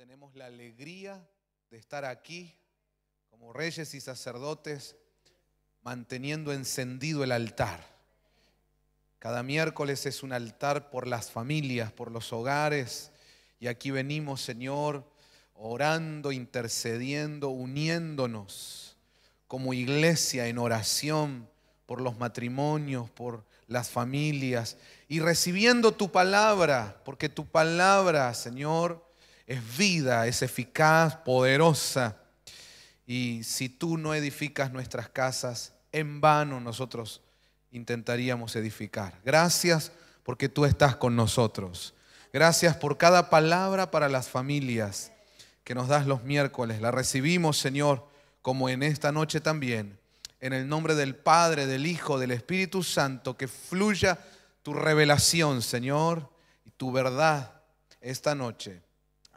tenemos la alegría de estar aquí como reyes y sacerdotes manteniendo encendido el altar. Cada miércoles es un altar por las familias, por los hogares, y aquí venimos, Señor, orando, intercediendo, uniéndonos como iglesia en oración por los matrimonios, por las familias, y recibiendo tu palabra, porque tu palabra, Señor, es vida, es eficaz, poderosa. Y si tú no edificas nuestras casas, en vano nosotros intentaríamos edificar. Gracias porque tú estás con nosotros. Gracias por cada palabra para las familias que nos das los miércoles. La recibimos, Señor, como en esta noche también. En el nombre del Padre, del Hijo, del Espíritu Santo, que fluya tu revelación, Señor, y tu verdad esta noche.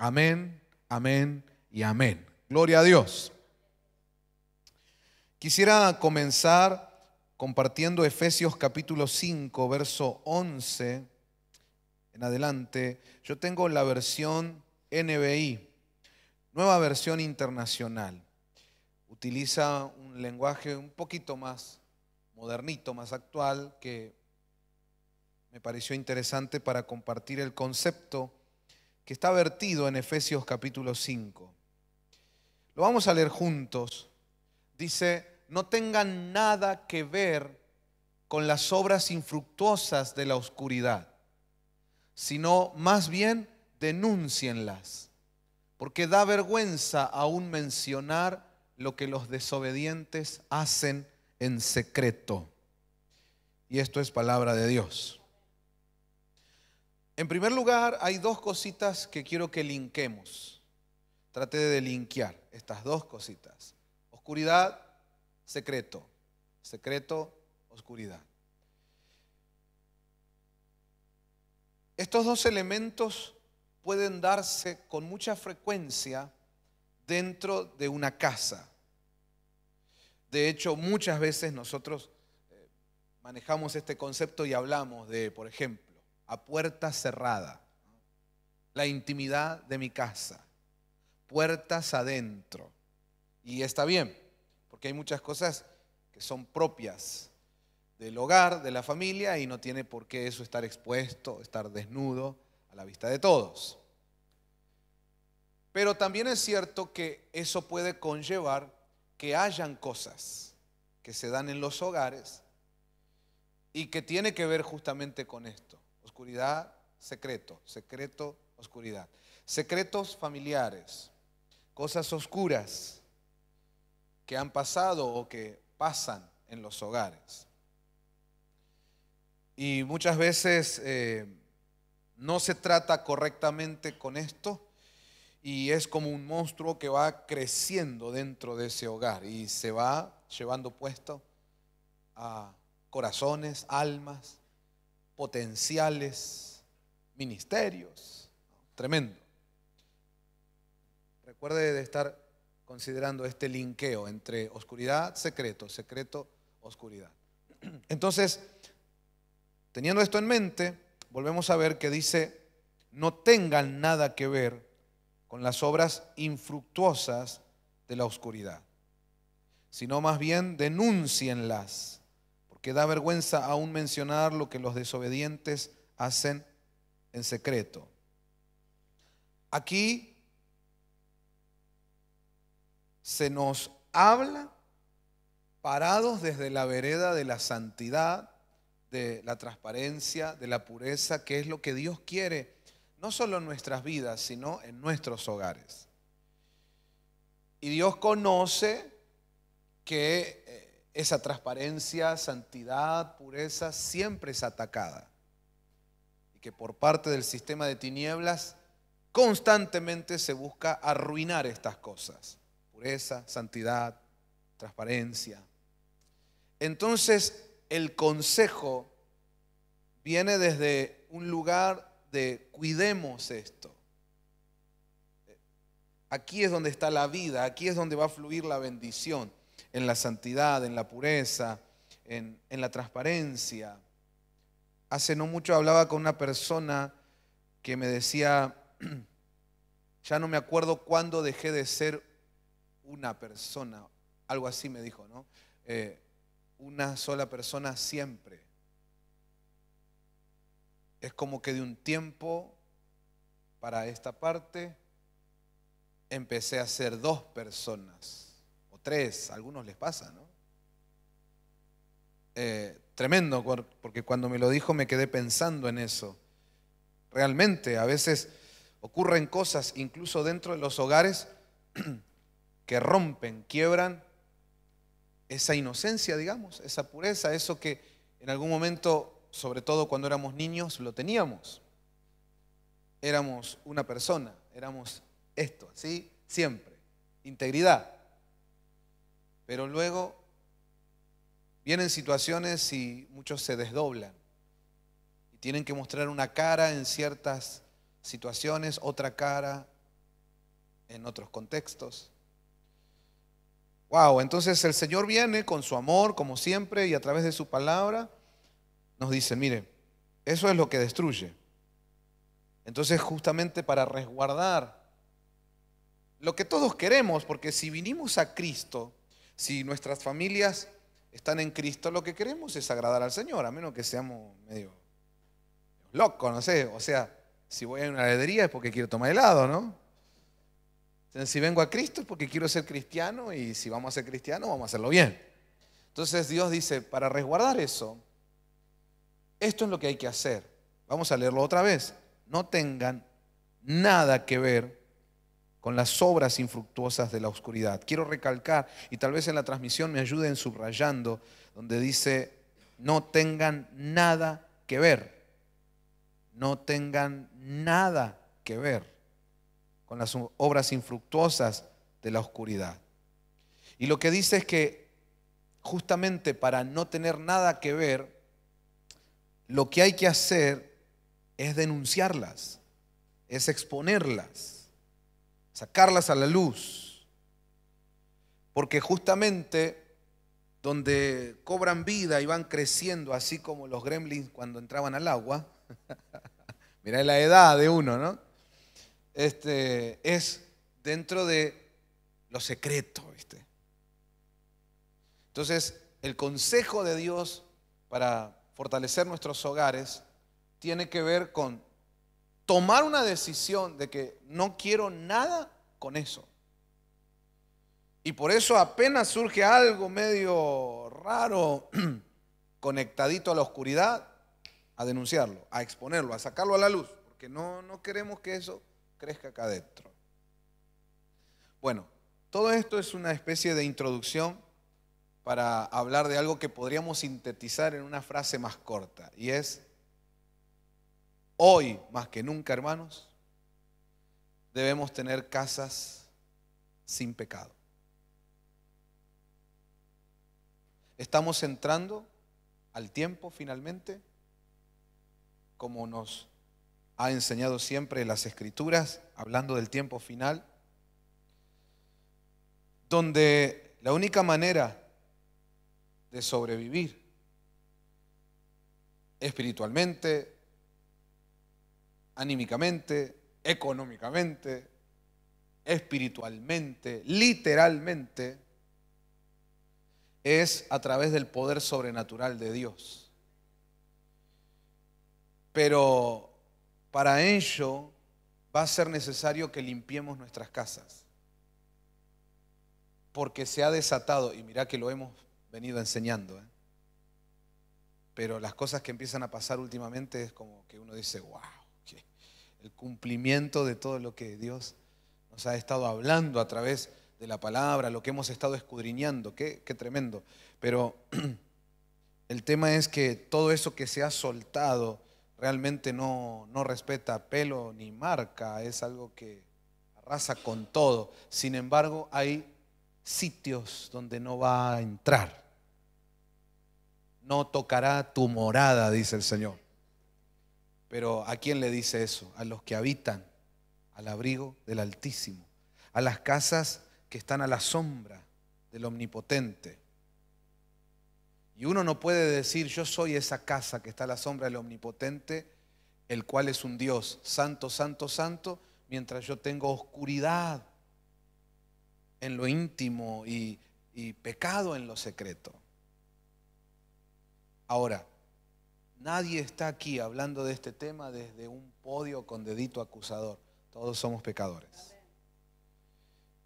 Amén, amén y amén. Gloria a Dios. Quisiera comenzar compartiendo Efesios capítulo 5, verso 11 en adelante. Yo tengo la versión NBI, nueva versión internacional. Utiliza un lenguaje un poquito más modernito, más actual, que me pareció interesante para compartir el concepto que está vertido en Efesios capítulo 5. Lo vamos a leer juntos. Dice, no tengan nada que ver con las obras infructuosas de la oscuridad, sino más bien denúncienlas, porque da vergüenza aún mencionar lo que los desobedientes hacen en secreto. Y esto es palabra de Dios. En primer lugar, hay dos cositas que quiero que linquemos. Trate de delinquear estas dos cositas. Oscuridad, secreto. Secreto, oscuridad. Estos dos elementos pueden darse con mucha frecuencia dentro de una casa. De hecho, muchas veces nosotros eh, manejamos este concepto y hablamos de, por ejemplo, a puerta cerrada. La intimidad de mi casa, puertas adentro. Y está bien, porque hay muchas cosas que son propias del hogar, de la familia, y no tiene por qué eso estar expuesto, estar desnudo a la vista de todos. Pero también es cierto que eso puede conllevar que hayan cosas que se dan en los hogares y que tiene que ver justamente con esto oscuridad, secreto, secreto, oscuridad. Secretos familiares, cosas oscuras que han pasado o que pasan en los hogares. Y muchas veces eh, no se trata correctamente con esto y es como un monstruo que va creciendo dentro de ese hogar y se va llevando puesto a corazones, almas, potenciales ministerios. Tremendo. Recuerde de estar considerando este linkeo entre oscuridad, secreto, secreto, oscuridad. Entonces, teniendo esto en mente, volvemos a ver que dice, no tengan nada que ver con las obras infructuosas de la oscuridad, sino más bien denúncienlas que da vergüenza aún mencionar lo que los desobedientes hacen en secreto. Aquí se nos habla parados desde la vereda de la santidad, de la transparencia, de la pureza, que es lo que Dios quiere, no solo en nuestras vidas, sino en nuestros hogares. Y Dios conoce que eh, esa transparencia, santidad, pureza siempre es atacada. Y que por parte del sistema de tinieblas constantemente se busca arruinar estas cosas. Pureza, santidad, transparencia. Entonces, el consejo viene desde un lugar de cuidemos esto. Aquí es donde está la vida, aquí es donde va a fluir la bendición en la santidad, en la pureza, en, la transparencia. Hace no mucho hablaba con una persona que me decía, ya no me acuerdo cuándo dejé de ser una persona, algo así me dijo, ¿no? Eh, una sola persona siempre. Es como que de un tiempo para esta parte empecé a ser dos personas tres, algunos les pasa, ¿no? Eh, tremendo, porque cuando me lo dijo me quedé pensando en eso. Realmente, a veces ocurren cosas, incluso dentro de los hogares, que rompen, quiebran esa inocencia, digamos, esa pureza, eso que en algún momento, sobre todo cuando éramos niños, lo teníamos. Éramos una persona, éramos esto, así siempre. Integridad. Pero luego vienen situaciones y muchos se desdoblan y tienen que mostrar una cara en ciertas situaciones, otra cara en otros contextos. Wow, entonces el Señor viene con su amor, como siempre, y a través de su palabra nos dice, mire, eso es lo que destruye. Entonces justamente para resguardar lo que todos queremos, porque si vinimos a Cristo, si nuestras familias están en Cristo, lo que queremos es agradar al Señor, a menos que seamos medio locos, no sé. O sea, si voy a una heladería es porque quiero tomar helado, ¿no? si vengo a Cristo es porque quiero ser cristiano y si vamos a ser cristianos vamos a hacerlo bien. Entonces Dios dice, para resguardar eso, esto es lo que hay que hacer. Vamos a leerlo otra vez. No tengan nada que ver con las obras infructuosas de la oscuridad. Quiero recalcar, y tal vez en la transmisión me ayuden subrayando, donde dice, no tengan nada que ver, no tengan nada que ver con las obras infructuosas de la oscuridad. Y lo que dice es que justamente para no tener nada que ver, lo que hay que hacer es denunciarlas, es exponerlas sacarlas a la luz. Porque justamente donde cobran vida y van creciendo, así como los gremlins cuando entraban al agua, mirá la edad de uno, ¿no? Este, es dentro de lo secreto, ¿viste? Entonces, el consejo de Dios para fortalecer nuestros hogares tiene que ver con tomar una decisión de que no quiero nada con eso. Y por eso apenas surge algo medio raro, conectadito a la oscuridad, a denunciarlo, a exponerlo, a sacarlo a la luz, porque no, queremos que eso crezca acá adentro. Bueno, todo esto es una especie de introducción para hablar de algo que podríamos sintetizar en una frase más corta, y es Hoy, más que nunca, hermanos, debemos tener casas sin pecado. Estamos entrando al tiempo finalmente, como nos ha enseñado siempre las escrituras, hablando del tiempo final, donde la única manera de sobrevivir espiritualmente, anímicamente, económicamente, espiritualmente, literalmente, es a través del poder sobrenatural de Dios. Pero para ello va a ser necesario que limpiemos nuestras casas. Porque se ha desatado, y mirá que lo hemos venido enseñando, ¿eh? pero las cosas que empiezan a pasar últimamente es como que uno dice, ¡guau! el cumplimiento de todo lo que Dios nos ha estado hablando a través de la palabra, lo que hemos estado escudriñando, qué, tremendo. Pero el tema es que todo eso que se ha soltado realmente no respeta pelo ni marca, es algo que arrasa con todo. Sin embargo, hay sitios donde no va a entrar. No tocará tu morada, dice el Señor. Pero ¿a quién le dice eso? A los que habitan al abrigo del Altísimo, a las casas que están a la sombra del Omnipotente. Y uno no puede decir, yo soy esa casa que está a la sombra del Omnipotente, el cual es un Dios santo, santo, santo, mientras yo tengo oscuridad en lo íntimo y, pecado en lo secreto. Ahora, Nadie está aquí hablando de este tema desde un podio con dedito acusador. Todos somos pecadores.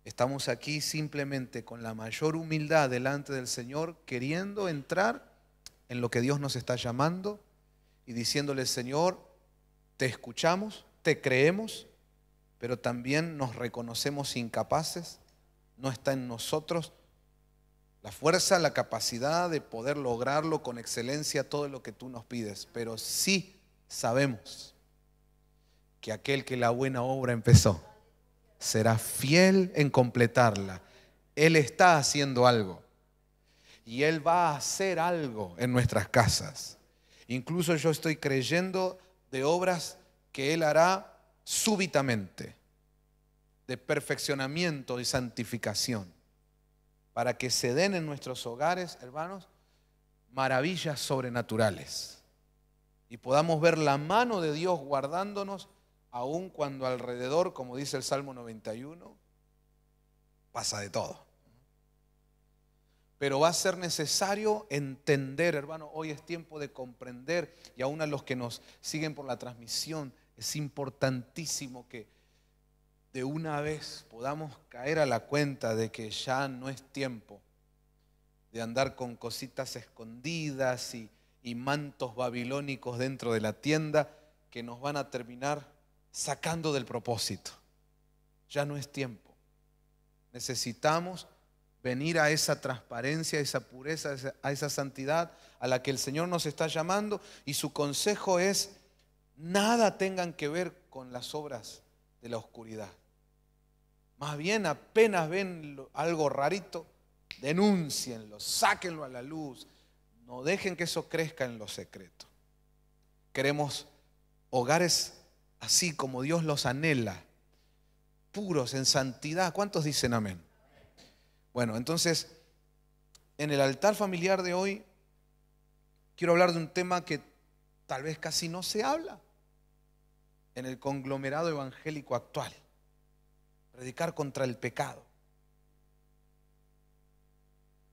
Estamos aquí simplemente con la mayor humildad delante del Señor, queriendo entrar en lo que Dios nos está llamando y diciéndole, Señor, te escuchamos, te creemos, pero también nos reconocemos incapaces, no está en nosotros la fuerza, la capacidad de poder lograrlo con excelencia todo lo que tú nos pides, pero sí sabemos que aquel que la buena obra empezó será fiel en completarla. Él está haciendo algo y Él va a hacer algo en nuestras casas. Incluso yo estoy creyendo de obras que Él hará súbitamente, de perfeccionamiento y santificación para que se den en nuestros hogares, hermanos, maravillas sobrenaturales. Y podamos ver la mano de Dios guardándonos, aun cuando alrededor, como dice el Salmo 91, pasa de todo. Pero va a ser necesario entender, hermano, hoy es tiempo de comprender, y aún a los que nos siguen por la transmisión, es importantísimo que de una vez podamos caer a la cuenta de que ya no es tiempo de andar con cositas escondidas y, mantos babilónicos dentro de la tienda que nos van a terminar sacando del propósito. Ya no es tiempo. Necesitamos venir a esa transparencia, a esa pureza, a esa santidad a la que el Señor nos está llamando y su consejo es, nada tengan que ver con las obras de la oscuridad. Más bien apenas ven algo rarito, denúncienlo, sáquenlo a la luz. No dejen que eso crezca en lo secreto. Queremos hogares así como Dios los anhela, puros, en santidad. ¿Cuántos dicen amén? Bueno, entonces, en el altar familiar de hoy, quiero hablar de un tema que tal vez casi no se habla en el conglomerado evangélico actual predicar contra el pecado.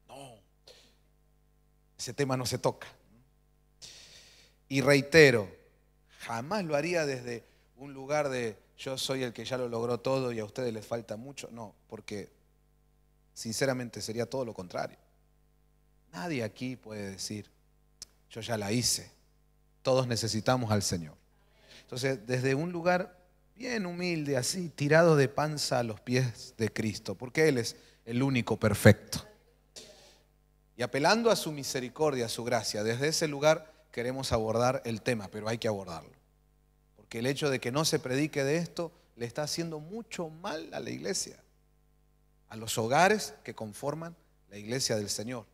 No, ese tema no se toca. Y reitero, jamás lo haría desde un lugar de yo soy el que ya lo logró todo y a ustedes les falta mucho. No, porque sinceramente sería todo lo contrario. Nadie aquí puede decir, yo ya la hice. Todos necesitamos al Señor. Entonces, desde un lugar bien humilde, así, tirado de panza a los pies de Cristo, porque Él es el único perfecto. Y apelando a su misericordia, a su gracia, desde ese lugar queremos abordar el tema, pero hay que abordarlo. Porque el hecho de que no se predique de esto le está haciendo mucho mal a la iglesia, a los hogares que conforman la iglesia del Señor.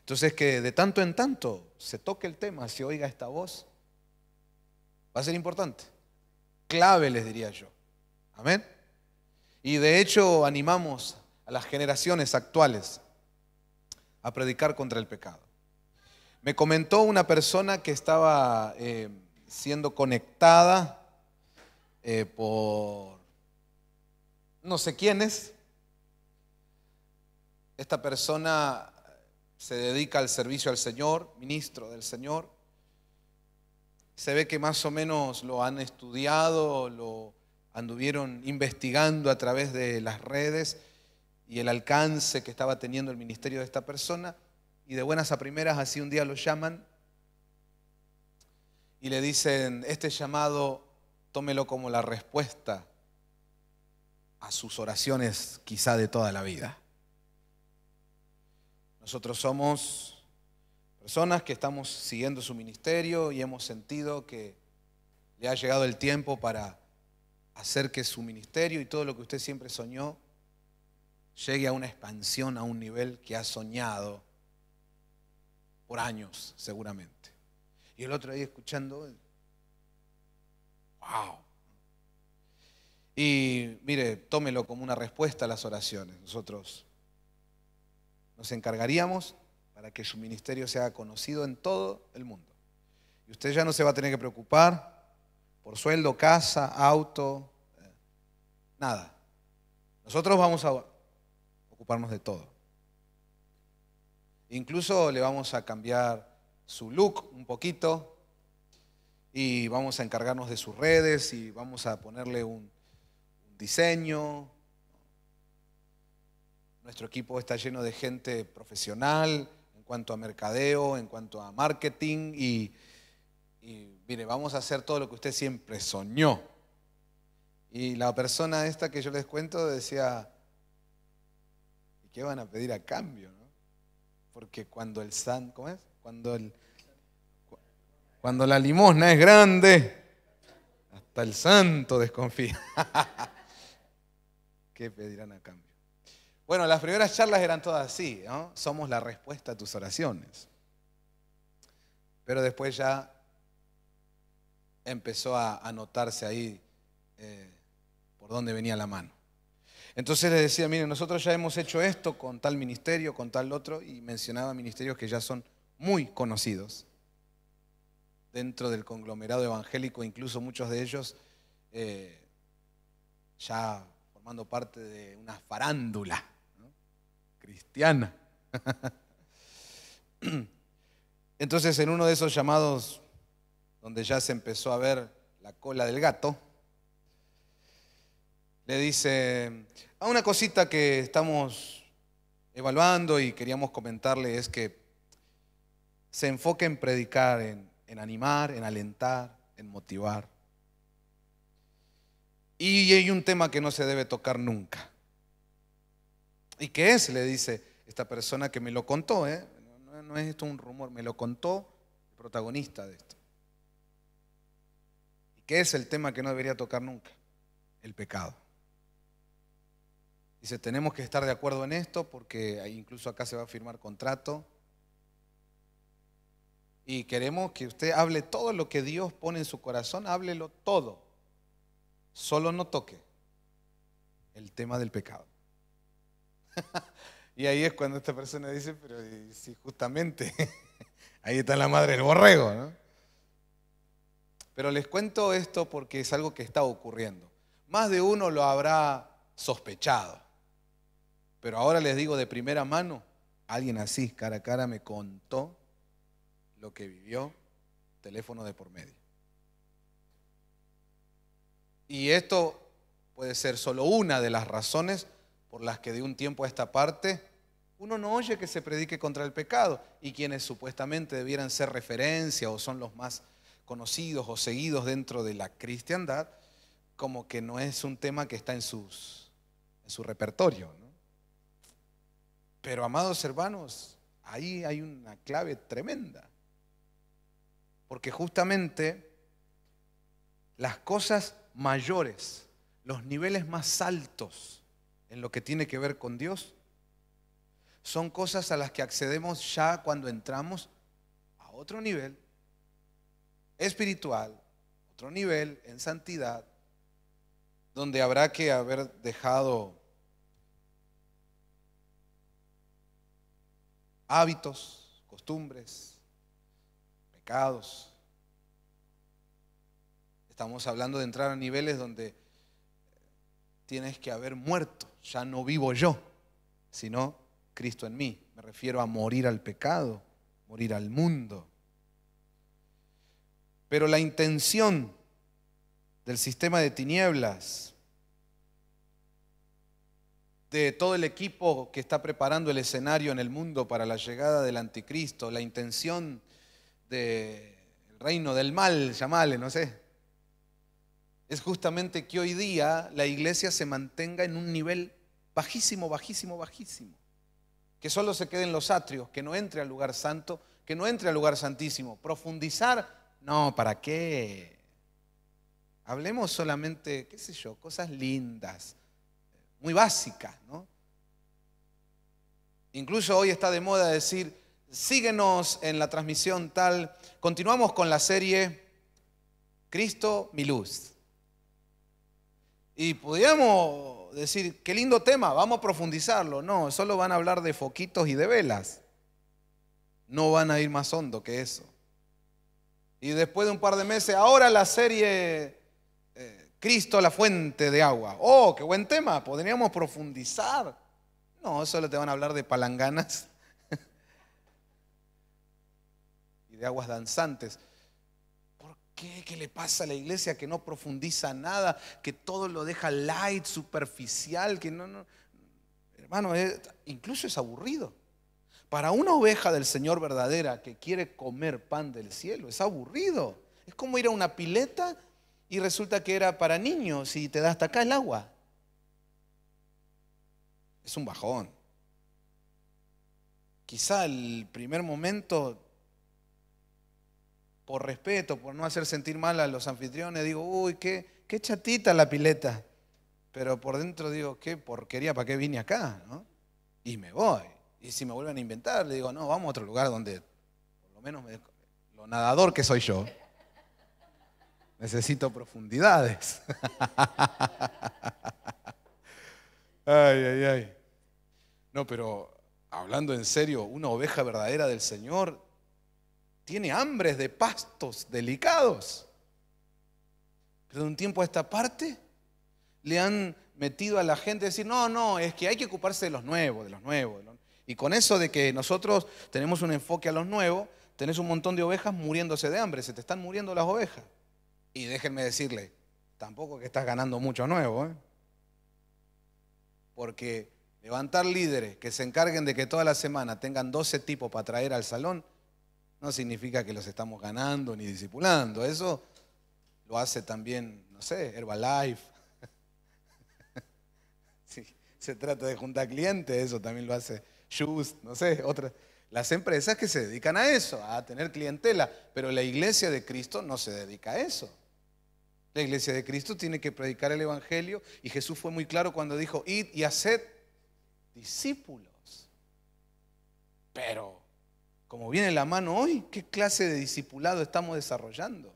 Entonces que de tanto en tanto se toque el tema, se oiga esta voz, va a ser importante clave, les diría yo. Amén. Y de hecho animamos a las generaciones actuales a predicar contra el pecado. Me comentó una persona que estaba eh, siendo conectada eh, por no sé quiénes. Esta persona se dedica al servicio al Señor, ministro del Señor, se ve que más o menos lo han estudiado, lo anduvieron investigando a través de las redes y el alcance que estaba teniendo el ministerio de esta persona. Y de buenas a primeras, así un día lo llaman y le dicen, este llamado tómelo como la respuesta a sus oraciones quizá de toda la vida. Nosotros somos personas que estamos siguiendo su ministerio y hemos sentido que le ha llegado el tiempo para hacer que su ministerio y todo lo que usted siempre soñó llegue a una expansión, a un nivel que ha soñado por años seguramente. Y el otro día escuchando, wow. Y mire, tómelo como una respuesta a las oraciones. Nosotros nos encargaríamos para que su ministerio sea conocido en todo el mundo. Y usted ya no se va a tener que preocupar por sueldo, casa, auto, eh, nada. Nosotros vamos a ocuparnos de todo. Incluso le vamos a cambiar su look un poquito y vamos a encargarnos de sus redes y vamos a ponerle un, diseño. Nuestro equipo está lleno de gente profesional en cuanto a mercadeo, en cuanto a marketing y, mire, vamos a hacer todo lo que usted siempre soñó. Y la persona esta que yo les cuento decía, ¿y qué van a pedir a cambio? Porque cuando el san, ¿cómo es? Cuando, el, cuando la limosna es grande, hasta el santo desconfía. ¿Qué pedirán a cambio? Bueno, las primeras charlas eran todas así, Somos la respuesta a tus oraciones. Pero después ya empezó a, notarse ahí eh, por dónde venía la mano. Entonces le decía, miren, nosotros ya hemos hecho esto con tal ministerio, con tal otro, y mencionaba ministerios que ya son muy conocidos dentro del conglomerado evangélico, incluso muchos de ellos eh, ya formando parte de una farándula cristiana. Entonces, en uno de esos llamados donde ya se empezó a ver la cola del gato, le dice, a una cosita que estamos evaluando y queríamos comentarle es que se enfoque en predicar, en, en animar, en alentar, en motivar. Y hay un tema que no se debe tocar nunca, ¿Y qué es? Le dice esta persona que me lo contó, ¿eh? no, no es esto un rumor, me lo contó el protagonista de esto. ¿Y qué es el tema que no debería tocar nunca? El pecado. Dice, tenemos que estar de acuerdo en esto porque incluso acá se va a firmar contrato. Y queremos que usted hable todo lo que Dios pone en su corazón, háblelo todo. Solo no toque el tema del pecado. y ahí es cuando esta persona dice, pero si justamente ahí está la madre del borrego, ¿no? Pero les cuento esto porque es algo que está ocurriendo. Más de uno lo habrá sospechado. Pero ahora les digo de primera mano, alguien así, cara a cara, me contó lo que vivió, teléfono de por medio. Y esto puede ser solo una de las razones por las que de un tiempo a esta parte uno no oye que se predique contra el pecado y quienes supuestamente debieran ser referencia o son los más conocidos o seguidos dentro de la cristiandad, como que no es un tema que está en, su repertorio. Pero amados hermanos, ahí hay una clave tremenda, porque justamente las cosas mayores, los niveles más altos, en lo que tiene que ver con Dios. Son cosas a las que accedemos ya cuando entramos a otro nivel espiritual, otro nivel en santidad, donde habrá que haber dejado hábitos, costumbres, pecados. Estamos hablando de entrar a niveles donde tienes que haber muerto ya no vivo yo, sino Cristo en mí. Me refiero a morir al pecado, morir al mundo. Pero la intención del sistema de tinieblas, de todo el equipo que está preparando el escenario en el mundo para la llegada del anticristo, la intención del reino del mal, llamale, no sé, es justamente que hoy día la iglesia se mantenga en un nivel bajísimo, bajísimo, bajísimo. Que solo se queden los atrios, que no entre al lugar santo, que no entre al lugar santísimo. Profundizar, no, ¿para qué? Hablemos solamente, qué sé yo, cosas lindas, muy básicas, ¿no? Incluso hoy está de moda decir, síguenos en la transmisión tal. Continuamos con la serie Cristo, mi luz. Y podríamos decir, qué lindo tema, vamos a profundizarlo. No, solo van a hablar de foquitos y de velas. No van a ir más hondo que eso. Y después de un par de meses, ahora la serie eh, Cristo, la fuente de agua. Oh, qué buen tema, podríamos profundizar. No, solo te van a hablar de palanganas y de aguas danzantes. ¿Qué? le pasa a la iglesia que no profundiza nada, que todo lo deja light, superficial, que no, Hermano, incluso es aburrido. Para una oveja del Señor verdadera que quiere comer pan del cielo, es aburrido. Es como ir a una pileta y resulta que era para niños y te da hasta acá el agua. Es un bajón. Quizá el primer momento por respeto, por no hacer sentir mal a los anfitriones, digo, uy, qué, chatita la pileta. Pero por dentro digo, qué porquería, ¿para qué vine acá? Y me voy. Y si me vuelven a inventar, le digo, no, vamos a otro lugar donde, por lo menos, me, lo nadador que soy yo, necesito profundidades. ay, ay, ay. No, pero hablando en serio, una oveja verdadera del Señor tiene hambres de pastos delicados. Pero de un tiempo a esta parte le han metido a la gente a decir, no, no, es que hay que ocuparse de los nuevos, de los nuevos. Y con eso de que nosotros tenemos un enfoque a los nuevos, tenés un montón de ovejas muriéndose de hambre, se te están muriendo las ovejas. Y déjenme decirle, tampoco que estás ganando mucho nuevo, ¿eh? porque levantar líderes que se encarguen de que toda la semana tengan 12 tipos para traer al salón, no significa que los estamos ganando ni discipulando. Eso lo hace también, no sé, Herbalife. si se trata de juntar clientes, eso también lo hace Just, no sé, otras. Las empresas que se dedican a eso, a tener clientela, pero la iglesia de Cristo no se dedica a eso. La iglesia de Cristo tiene que predicar el Evangelio y Jesús fue muy claro cuando dijo, id y haced discípulos. Pero como viene la mano hoy, ¿qué clase de discipulado estamos desarrollando?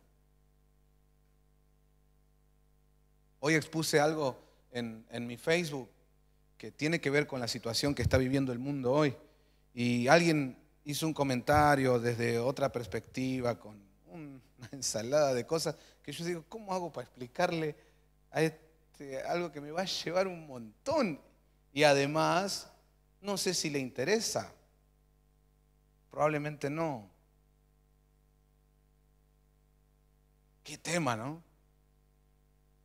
Hoy expuse algo en, mi Facebook que tiene que ver con la situación que está viviendo el mundo hoy. Y alguien hizo un comentario desde otra perspectiva con una ensalada de cosas que yo digo, ¿cómo hago para explicarle a este algo que me va a llevar un montón? Y además, no sé si le interesa. Probablemente no. Qué tema, ¿no?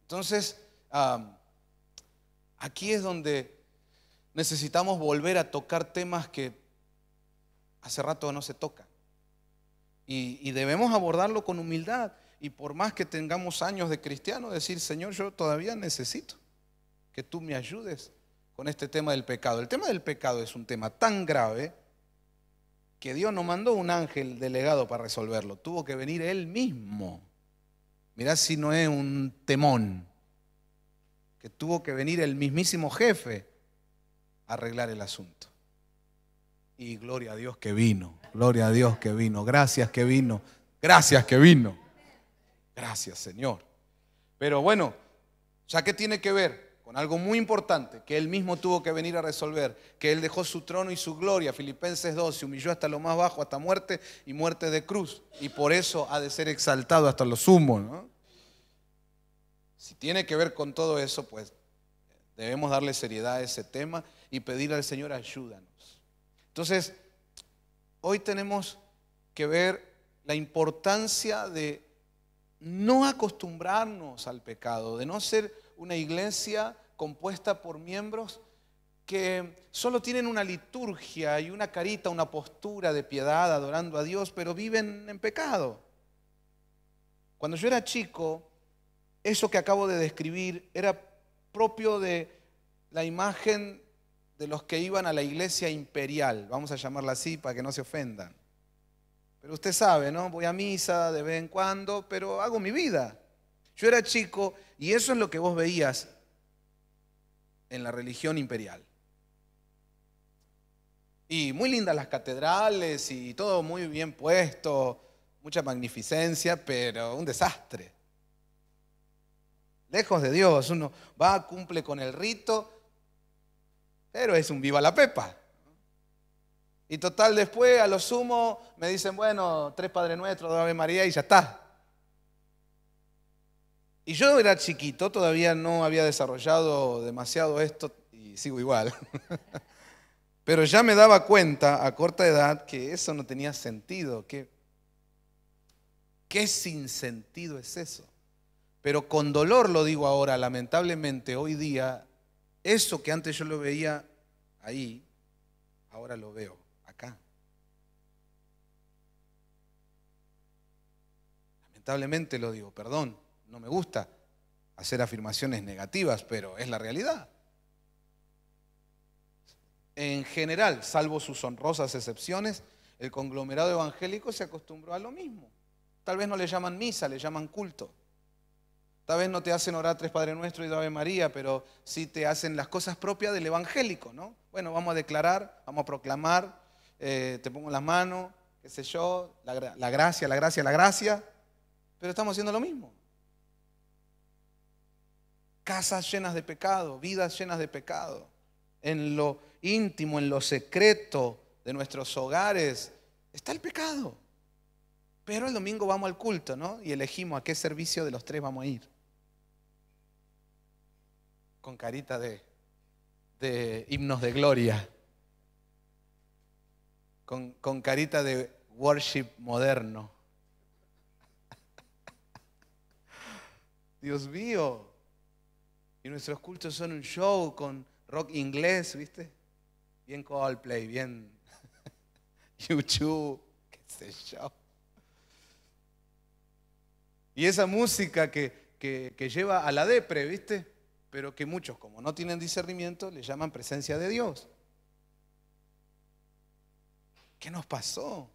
Entonces, aquí es donde necesitamos volver a tocar temas que hace rato no se tocan. y, debemos abordarlo con humildad. Y por más que tengamos años de cristiano, decir, Señor, yo todavía necesito que tú me ayudes con este tema del pecado. El tema del pecado es un tema tan grave que Dios no mandó un ángel delegado para resolverlo, tuvo que venir Él mismo. Mirá si no es un temón, que tuvo que venir el mismísimo jefe a arreglar el asunto. Y gloria a Dios que vino, gloria a Dios que vino, gracias que vino, gracias que vino. Gracias Señor. Pero bueno, ya que tiene que ver algo muy importante que él mismo tuvo que venir a resolver, que él dejó su trono y su gloria, Filipenses 2, se humilló hasta lo más bajo, hasta muerte y muerte de cruz, y por eso ha de ser exaltado hasta lo sumo. Si tiene que ver con todo eso, pues debemos darle seriedad a ese tema y pedir al Señor ayúdanos. Entonces, hoy tenemos que ver la importancia de no acostumbrarnos al pecado, de no ser una iglesia compuesta por miembros que solo tienen una liturgia y una carita, una postura de piedad adorando a Dios, pero viven en pecado. Cuando yo era chico, eso que acabo de describir era propio de la imagen de los que iban a la iglesia imperial, vamos a llamarla así para que no se ofendan. Pero usted sabe, ¿no? Voy a misa de vez en cuando, pero hago mi vida. Yo era chico y eso es lo que vos veías en la religión imperial. Y muy lindas las catedrales y todo muy bien puesto, mucha magnificencia, pero un desastre. Lejos de Dios, uno va, cumple con el rito, pero es un viva la pepa. Y total, después a lo sumo me dicen, bueno, tres Padre Nuestro, dos Ave María y ya está. Y yo era chiquito, todavía no había desarrollado demasiado esto y sigo igual. Pero ya me daba cuenta a corta edad que eso no tenía sentido, que qué sinsentido es eso. Pero con dolor lo digo ahora, lamentablemente hoy día, eso que antes yo lo veía ahí, ahora lo veo acá. Lamentablemente lo digo, perdón. No me gusta hacer afirmaciones negativas, pero es la realidad. En general, salvo sus honrosas excepciones, el conglomerado evangélico se acostumbró a lo mismo. Tal vez no le llaman misa, le llaman culto. Tal vez no te hacen orar tres Padre Nuestro y Ave María, pero sí te hacen las cosas propias del evangélico, ¿no? Bueno, vamos a declarar, vamos a proclamar, eh, te pongo las manos, qué sé yo, la gracia, la gracia, la gracia, pero estamos haciendo lo mismo casas llenas de pecado, vidas llenas de pecado, en lo íntimo, en lo secreto de nuestros hogares, está el pecado. Pero el domingo vamos al culto, ¿no? Y elegimos a qué servicio de los tres vamos a ir. Con carita de, himnos de gloria. Con, con carita de worship moderno. Dios mío, y nuestros cultos son un show con rock inglés, ¿viste? Bien Coldplay, bien YouTube, qué sé yo. Y esa música que, lleva a la depre, ¿viste? Pero que muchos, como no tienen discernimiento, le llaman presencia de Dios. ¿Qué nos pasó?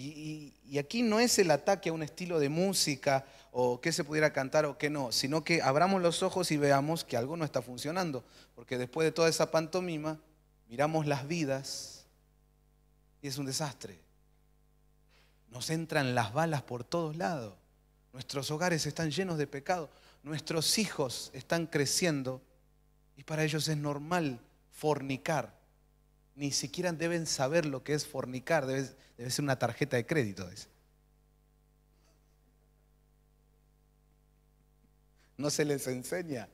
y aquí no es el ataque a un estilo de música o qué se pudiera cantar o qué no, sino que abramos los ojos y veamos que algo no está funcionando, porque después de toda esa pantomima, miramos las vidas y es un desastre. Nos entran las balas por todos lados, nuestros hogares están llenos de pecado, nuestros hijos están creciendo y para ellos es normal fornicar ni siquiera deben saber lo que es fornicar, debe, debe, ser una tarjeta de crédito. no se les enseña,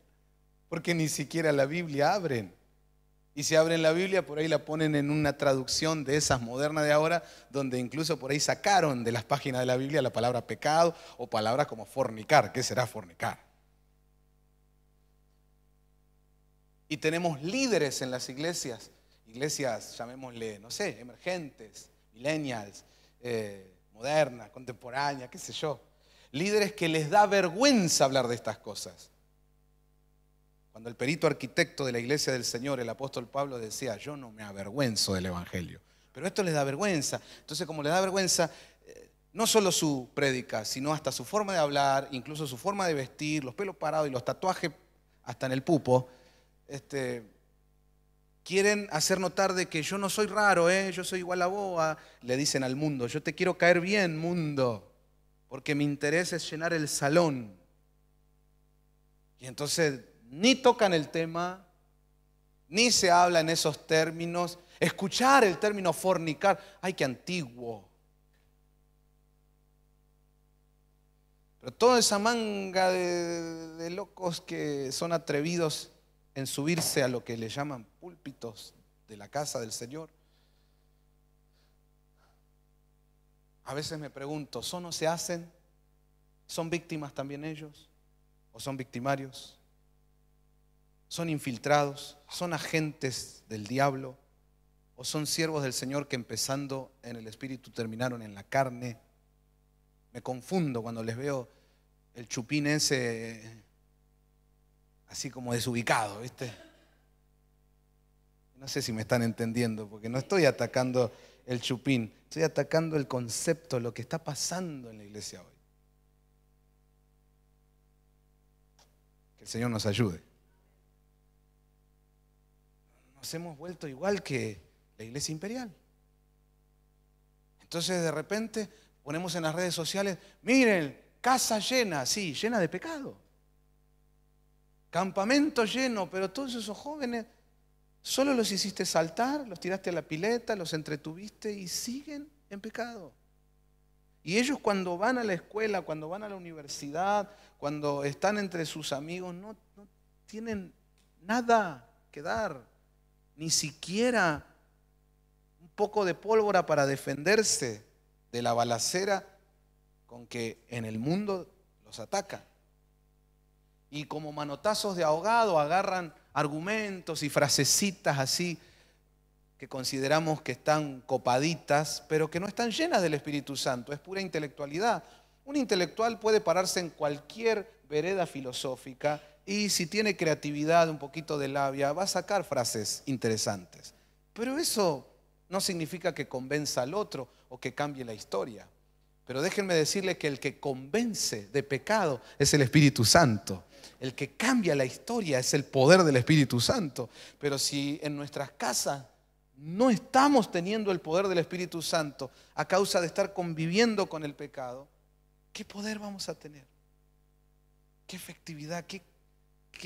porque ni siquiera la Biblia abren. Y si abren la Biblia, por ahí la ponen en una traducción de esas modernas de ahora, donde incluso por ahí sacaron de las páginas de la Biblia la palabra pecado o palabras como fornicar. ¿Qué será fornicar? Y tenemos líderes en las iglesias, iglesias, llamémosle, no sé, emergentes, millennials, eh, modernas, contemporáneas, qué sé yo, líderes que les da vergüenza hablar de estas cosas. Cuando el perito arquitecto de la iglesia del Señor, el apóstol Pablo, decía, yo no me avergüenzo del Evangelio, pero esto les da vergüenza. Entonces, como les da vergüenza, eh, no solo su prédica, sino hasta su forma de hablar, incluso su forma de vestir, los pelos parados y los tatuajes hasta en el pupo, este, quieren hacer notar de que yo no soy raro, ¿eh? yo soy igual a Boa, le dicen al mundo, yo te quiero caer bien, mundo porque mi interés es llenar el salón. Y entonces ni tocan el tema, ni se habla en esos términos. Escuchar el término fornicar, ay, qué antiguo. Pero toda esa manga de, de locos que son atrevidos en subirse a lo que le llaman púlpitos de la casa del Señor A veces me pregunto, ¿son o se hacen? ¿Son víctimas también ellos? ¿O son victimarios? ¿Son infiltrados? ¿Son agentes del diablo? ¿O son siervos del Señor que empezando en el espíritu terminaron en la carne? Me confundo cuando les veo el chupín ese así como desubicado, ¿viste? No sé si me están entendiendo, porque no estoy atacando el chupín. Estoy atacando el concepto, lo que está pasando en la iglesia hoy. Que el Señor nos ayude. Nos hemos vuelto igual que la iglesia imperial. Entonces de repente ponemos en las redes sociales, miren, casa llena, sí, llena de pecado. Campamento lleno, pero todos esos jóvenes Solo los hiciste saltar, los tiraste a la pileta, los entretuviste y siguen en pecado. Y ellos cuando van a la escuela, cuando van a la universidad, cuando están entre sus amigos, no, tienen nada que dar, ni siquiera un poco de pólvora para defenderse de la balacera con que en el mundo los ataca. Y como manotazos de ahogado agarran argumentos y frasecitas así que consideramos que están copaditas, pero que no están llenas del Espíritu Santo, es pura intelectualidad. Un intelectual puede pararse en cualquier vereda filosófica y si tiene creatividad, un poquito de labia, va a sacar frases interesantes. Pero eso no significa que convenza al otro o que cambie la historia. Pero déjenme decirle que el que convence de pecado es el Espíritu Santo. El que cambia la historia es el poder del Espíritu Santo. Pero si en nuestras casas no estamos teniendo el poder del Espíritu Santo a causa de estar conviviendo con el pecado, ¿qué poder vamos a tener? ¿Qué efectividad? ¿Qué,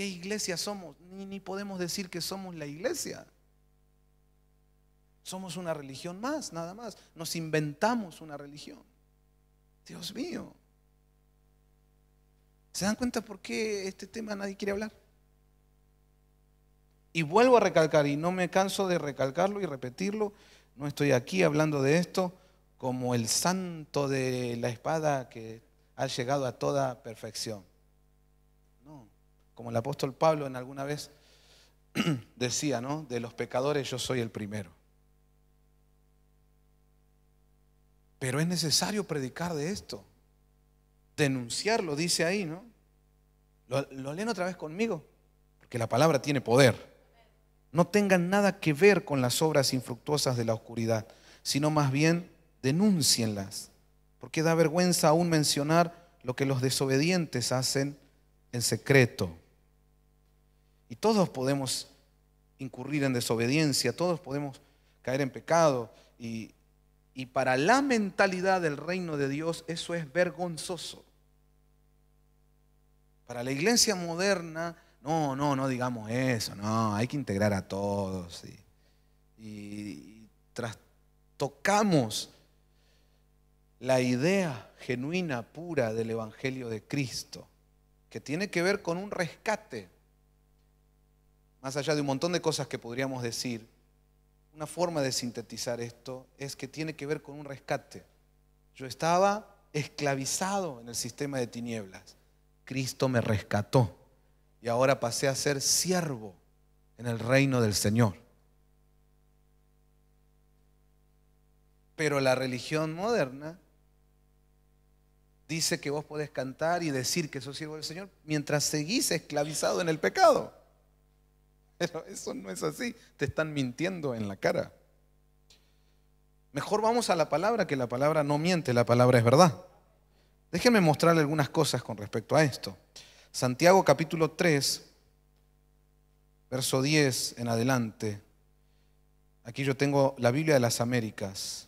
iglesia somos? ni podemos decir que somos la iglesia. Somos una religión más, nada más. Nos inventamos una religión. Dios mío. ¿Se dan cuenta por qué este tema nadie quiere hablar? Y vuelvo a recalcar, y no me canso de recalcarlo y repetirlo, no estoy aquí hablando de esto como el santo de la espada que ha llegado a toda perfección. No, como el apóstol Pablo en alguna vez decía, ¿no? De los pecadores yo soy el primero. Pero es necesario predicar de esto, denunciarlo, dice ahí, ¿no? Lo, leen otra vez conmigo, porque la palabra tiene poder. No tengan nada que ver con las obras infructuosas de la oscuridad, sino más bien denúncienlas, porque da vergüenza aún mencionar lo que los desobedientes hacen en secreto. Y todos podemos incurrir en desobediencia, todos podemos caer en pecado. y, para la mentalidad del reino de Dios eso es vergonzoso. Para la iglesia moderna, no, no, no digamos eso, no, hay que integrar a todos. Y, y trastocamos la idea genuina, pura del Evangelio de Cristo, que tiene que ver con un rescate, más allá de un montón de cosas que podríamos decir, una forma de sintetizar esto es que tiene que ver con un rescate. Yo estaba esclavizado en el sistema de tinieblas. Cristo me rescató y ahora pasé a ser siervo en el reino del Señor. Pero la religión moderna dice que vos podés cantar y decir que sos siervo del Señor mientras seguís esclavizado en el pecado. Pero eso no es así, te están mintiendo en la cara. Mejor vamos a la palabra que la palabra no miente, la palabra es verdad. Déjenme mostrarle algunas cosas con respecto a esto. Santiago capítulo 3, verso 10 en adelante. Aquí yo tengo la Biblia de las Américas.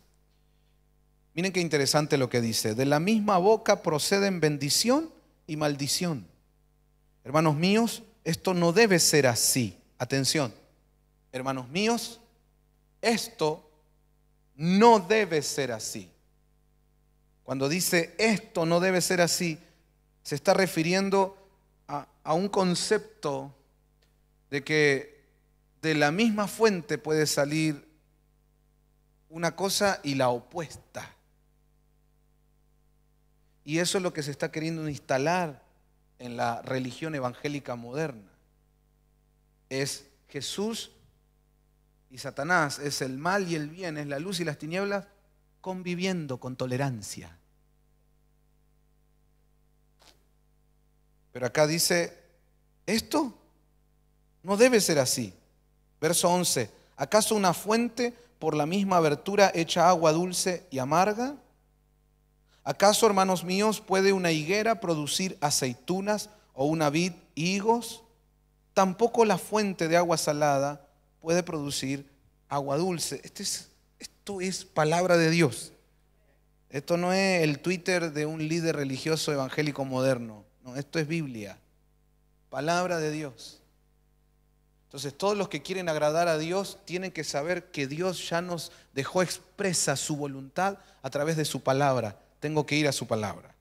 Miren qué interesante lo que dice. De la misma boca proceden bendición y maldición. Hermanos míos, esto no debe ser así. Atención. Hermanos míos, esto no debe ser así. Cuando dice esto no debe ser así, se está refiriendo a, un concepto de que de la misma fuente puede salir una cosa y la opuesta. Y eso es lo que se está queriendo instalar en la religión evangélica moderna. Es Jesús y Satanás, es el mal y el bien, es la luz y las tinieblas conviviendo con tolerancia. Pero acá dice, esto no debe ser así. Verso 11, ¿acaso una fuente por la misma abertura echa agua dulce y amarga? ¿Acaso, hermanos míos, puede una higuera producir aceitunas o una vid higos? Tampoco la fuente de agua salada puede producir agua dulce. Este es, esto es palabra de Dios. Esto no es el Twitter de un líder religioso evangélico moderno esto es Biblia, palabra de Dios. Entonces todos los que quieren agradar a Dios tienen que saber que Dios ya nos dejó expresa su voluntad a través de su palabra. Tengo que ir a su palabra.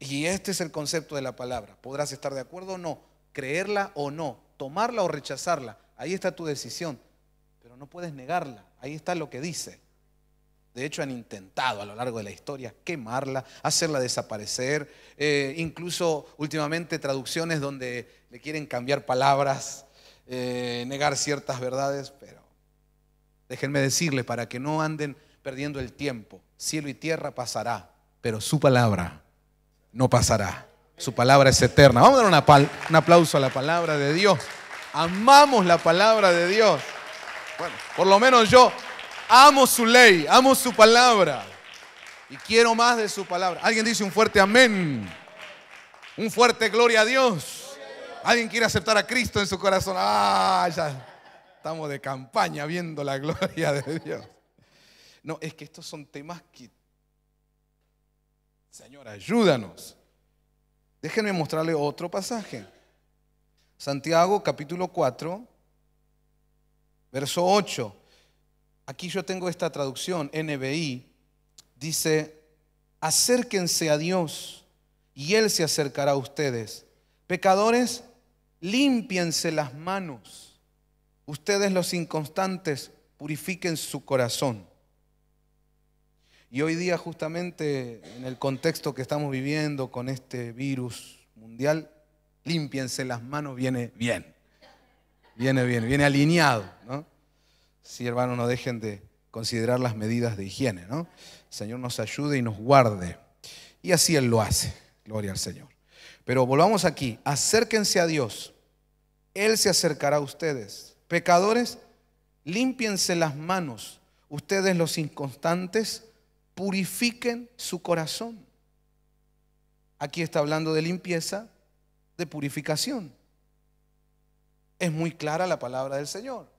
Y este es el concepto de la palabra. Podrás estar de acuerdo o no, creerla o no, tomarla o rechazarla. Ahí está tu decisión, pero no puedes negarla. Ahí está lo que dice. De hecho, han intentado a lo largo de la historia quemarla, hacerla desaparecer, eh, incluso últimamente traducciones donde le quieren cambiar palabras, eh, negar ciertas verdades, pero déjenme decirle para que no anden perdiendo el tiempo, cielo y tierra pasará, pero su palabra no pasará. Su palabra es eterna. Vamos a dar un aplauso a la palabra de Dios. Amamos la palabra de Dios. Bueno, por lo menos yo Amo su ley, amo su palabra. Y quiero más de su palabra. Alguien dice un fuerte amén. Un fuerte gloria a Dios. Alguien quiere aceptar a Cristo en su corazón. Ah, ya estamos de campaña viendo la gloria de Dios. No, es que estos son temas que. Señor, ayúdanos. Déjenme mostrarle otro pasaje. Santiago capítulo 4, verso 8. Aquí yo tengo esta traducción, NBI, dice, acérquense a Dios y Él se acercará a ustedes. Pecadores, limpiense las manos. Ustedes los inconstantes, purifiquen su corazón. Y hoy día justamente en el contexto que estamos viviendo con este virus mundial, limpiense las manos, viene bien. Viene bien, viene alineado. ¿no? Sí, hermano, no dejen de considerar las medidas de higiene, ¿no? El Señor nos ayude y nos guarde. Y así Él lo hace. Gloria al Señor. Pero volvamos aquí. Acérquense a Dios. Él se acercará a ustedes. Pecadores, límpiense las manos. Ustedes los inconstantes, purifiquen su corazón. Aquí está hablando de limpieza, de purificación. Es muy clara la palabra del Señor.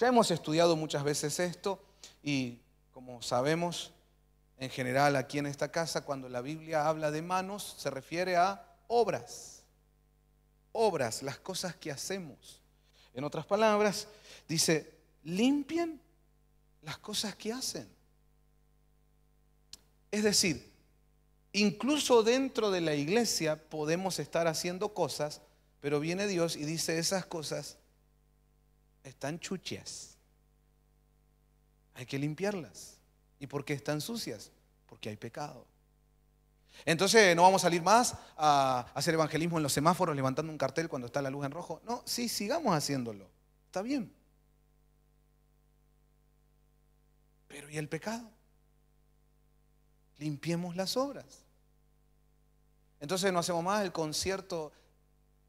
Ya hemos estudiado muchas veces esto y como sabemos, en general aquí en esta casa, cuando la Biblia habla de manos, se refiere a obras. Obras, las cosas que hacemos. En otras palabras, dice, limpien las cosas que hacen. Es decir, incluso dentro de la iglesia podemos estar haciendo cosas, pero viene Dios y dice, esas cosas están chuchias. Hay que limpiarlas. ¿Y por qué están sucias? Porque hay pecado. Entonces no vamos a salir más a hacer evangelismo en los semáforos levantando un cartel cuando está la luz en rojo. No, sí, sigamos haciéndolo. Está bien. Pero ¿y el pecado? Limpiemos las obras. Entonces no hacemos más el concierto.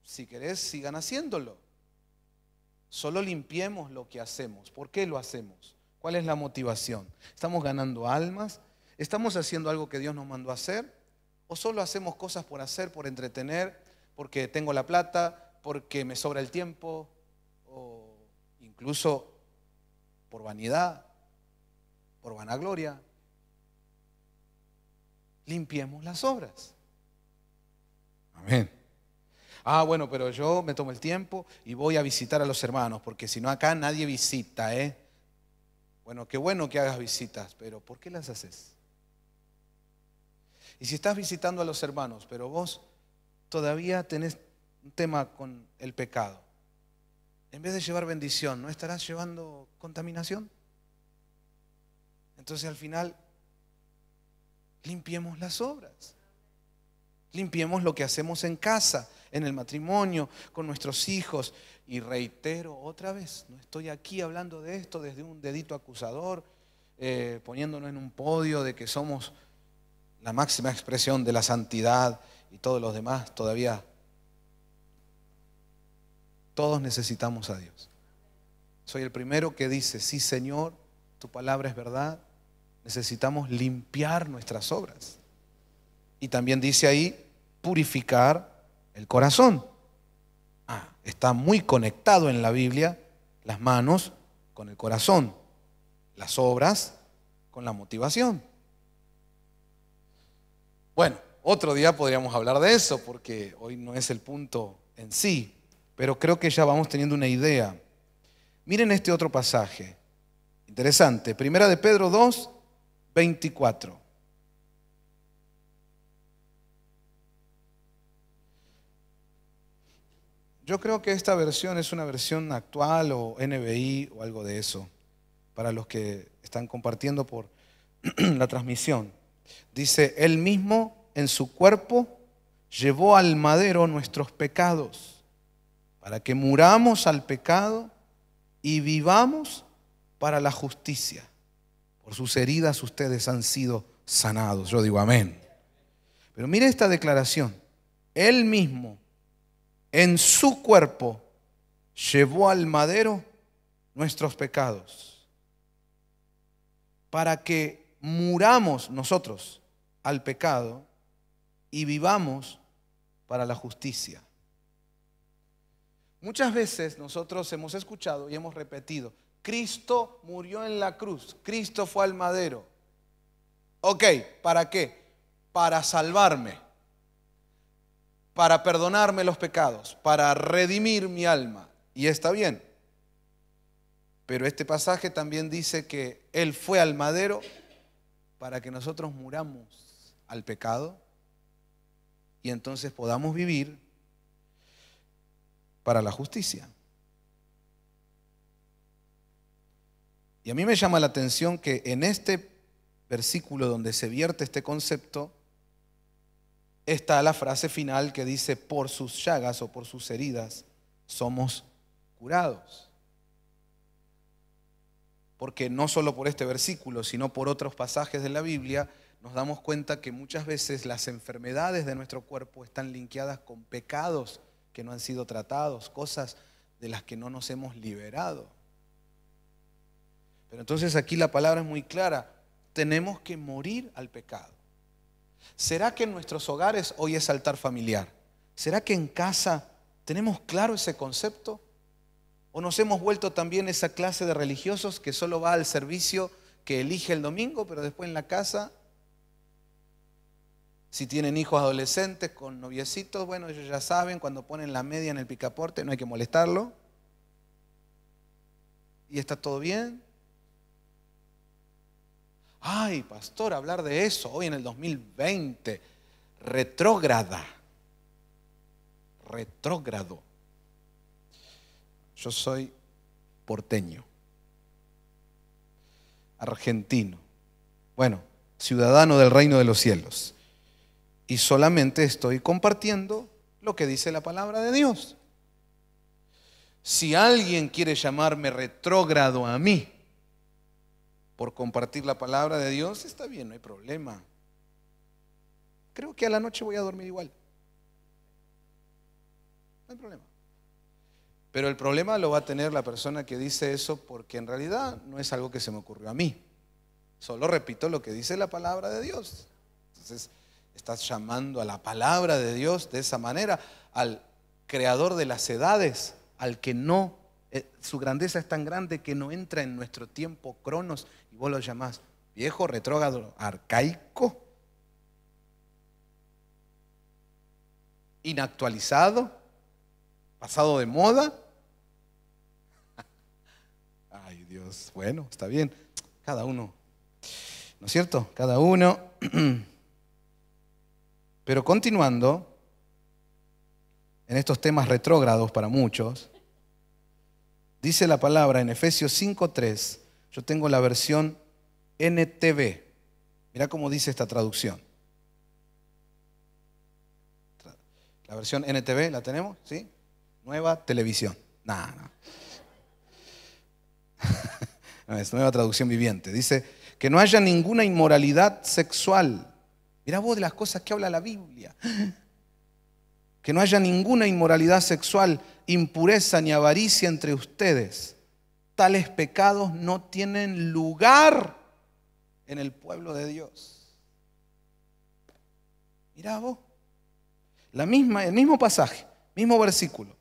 Si querés, sigan haciéndolo. Solo limpiemos lo que hacemos. ¿Por qué lo hacemos? ¿Cuál es la motivación? ¿Estamos ganando almas? ¿Estamos haciendo algo que Dios nos mandó a hacer? ¿O solo hacemos cosas por hacer, por entretener, porque tengo la plata, porque me sobra el tiempo, o incluso por vanidad, por vanagloria? Limpiemos las obras. Amén ah, bueno, pero yo me tomo el tiempo y voy a visitar a los hermanos, porque si no acá nadie visita, ¿eh? Bueno, qué bueno que hagas visitas, pero ¿por qué las haces? Y si estás visitando a los hermanos, pero vos todavía tenés un tema con el pecado, en vez de llevar bendición, ¿no estarás llevando contaminación? Entonces al final, limpiemos las obras, limpiemos lo que hacemos en casa en el matrimonio, con nuestros hijos. Y reitero otra vez, no estoy aquí hablando de esto desde un dedito acusador, eh, poniéndonos en un podio de que somos la máxima expresión de la santidad y todos los demás todavía. Todos necesitamos a Dios. Soy el primero que dice, sí Señor, tu palabra es verdad, necesitamos limpiar nuestras obras. Y también dice ahí, purificar el corazón. Ah, está muy conectado en la Biblia las manos con el corazón, las obras con la motivación. Bueno, otro día podríamos hablar de eso porque hoy no es el punto en sí, pero creo que ya vamos teniendo una idea. Miren este otro pasaje, interesante, Primera de Pedro 2, 24. Yo creo que esta versión es una versión actual o NBI o algo de eso, para los que están compartiendo por la transmisión. Dice, Él mismo en su cuerpo llevó al madero nuestros pecados, para que muramos al pecado y vivamos para la justicia. Por sus heridas ustedes han sido sanados. Yo digo amén. Pero mire esta declaración. Él mismo en su cuerpo llevó al madero nuestros pecados, para que muramos nosotros al pecado y vivamos para la justicia. Muchas veces nosotros hemos escuchado y hemos repetido, Cristo murió en la cruz, Cristo fue al madero. Ok, ¿para qué? Para salvarme para perdonarme los pecados, para redimir mi alma. Y está bien. Pero este pasaje también dice que Él fue al madero para que nosotros muramos al pecado y entonces podamos vivir para la justicia. Y a mí me llama la atención que en este versículo donde se vierte este concepto, está la frase final que dice, por sus llagas o por sus heridas somos curados. Porque no solo por este versículo, sino por otros pasajes de la Biblia, nos damos cuenta que muchas veces las enfermedades de nuestro cuerpo están linkeadas con pecados que no han sido tratados, cosas de las que no nos hemos liberado. Pero entonces aquí la palabra es muy clara, tenemos que morir al pecado. ¿Será que en nuestros hogares hoy es altar familiar? ¿Será que en casa tenemos claro ese concepto? ¿O nos hemos vuelto también esa clase de religiosos que solo va al servicio que elige el domingo, pero después en la casa? Si tienen hijos adolescentes con noviecitos, bueno, ellos ya saben, cuando ponen la media en el picaporte no hay que molestarlo. Y está todo bien, Ay, pastor, hablar de eso hoy en el 2020, retrógrada, retrógrado. Yo soy porteño, argentino, bueno, ciudadano del reino de los cielos. Y solamente estoy compartiendo lo que dice la palabra de Dios. Si alguien quiere llamarme retrógrado a mí, por compartir la palabra de Dios, está bien, no hay problema. Creo que a la noche voy a dormir igual. No hay problema. Pero el problema lo va a tener la persona que dice eso porque en realidad no es algo que se me ocurrió a mí. Solo repito lo que dice la palabra de Dios. Entonces, estás llamando a la palabra de Dios de esa manera, al creador de las edades, al que no eh, su grandeza es tan grande que no entra en nuestro tiempo cronos y vos lo llamás viejo, retrógrado, arcaico, inactualizado, pasado de moda. Ay Dios, bueno, está bien, cada uno, ¿no es cierto? Cada uno. Pero continuando, en estos temas retrógrados para muchos, Dice la palabra en Efesios 5.3, yo tengo la versión NTV. Mirá cómo dice esta traducción. La versión NTV, ¿la tenemos? ¿Sí? Nueva televisión. Nada, no. no. es nueva traducción viviente. Dice que no haya ninguna inmoralidad sexual. Mirá vos de las cosas que habla la Biblia que no haya ninguna inmoralidad sexual, impureza ni avaricia entre ustedes. Tales pecados no tienen lugar en el pueblo de Dios. Mirá vos, la misma, el mismo pasaje, mismo versículo.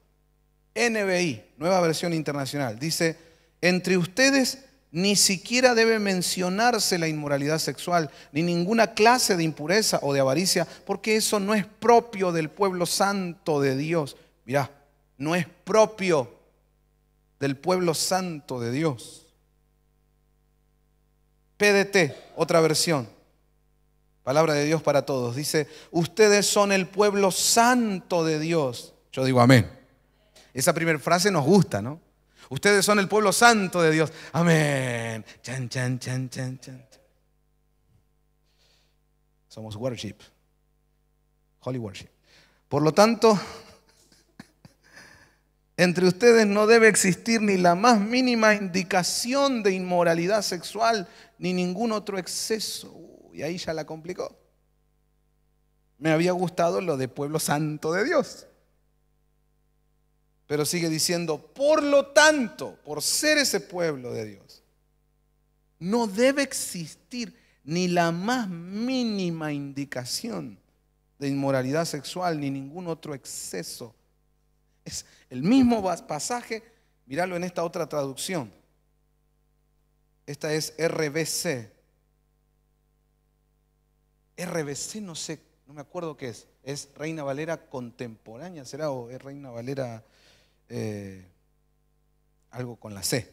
NBI, nueva versión internacional, dice, entre ustedes ni siquiera debe mencionarse la inmoralidad sexual, ni ninguna clase de impureza o de avaricia, porque eso no es propio del pueblo santo de Dios. Mirá, no es propio del pueblo santo de Dios. PDT, otra versión. Palabra de Dios para todos. Dice, ustedes son el pueblo santo de Dios. Yo digo amén. Esa primera frase nos gusta, ¿no? Ustedes son el pueblo santo de Dios. Amén. Somos worship. Holy worship. Por lo tanto, entre ustedes no debe existir ni la más mínima indicación de inmoralidad sexual ni ningún otro exceso. Y ahí ya la complicó. Me había gustado lo de pueblo santo de Dios. Pero sigue diciendo, por lo tanto, por ser ese pueblo de Dios, no debe existir ni la más mínima indicación de inmoralidad sexual ni ningún otro exceso. Es el mismo pasaje, míralo en esta otra traducción. Esta es RBC. RBC no sé, no me acuerdo qué es. Es Reina Valera contemporánea, será o es Reina Valera eh, algo con la C.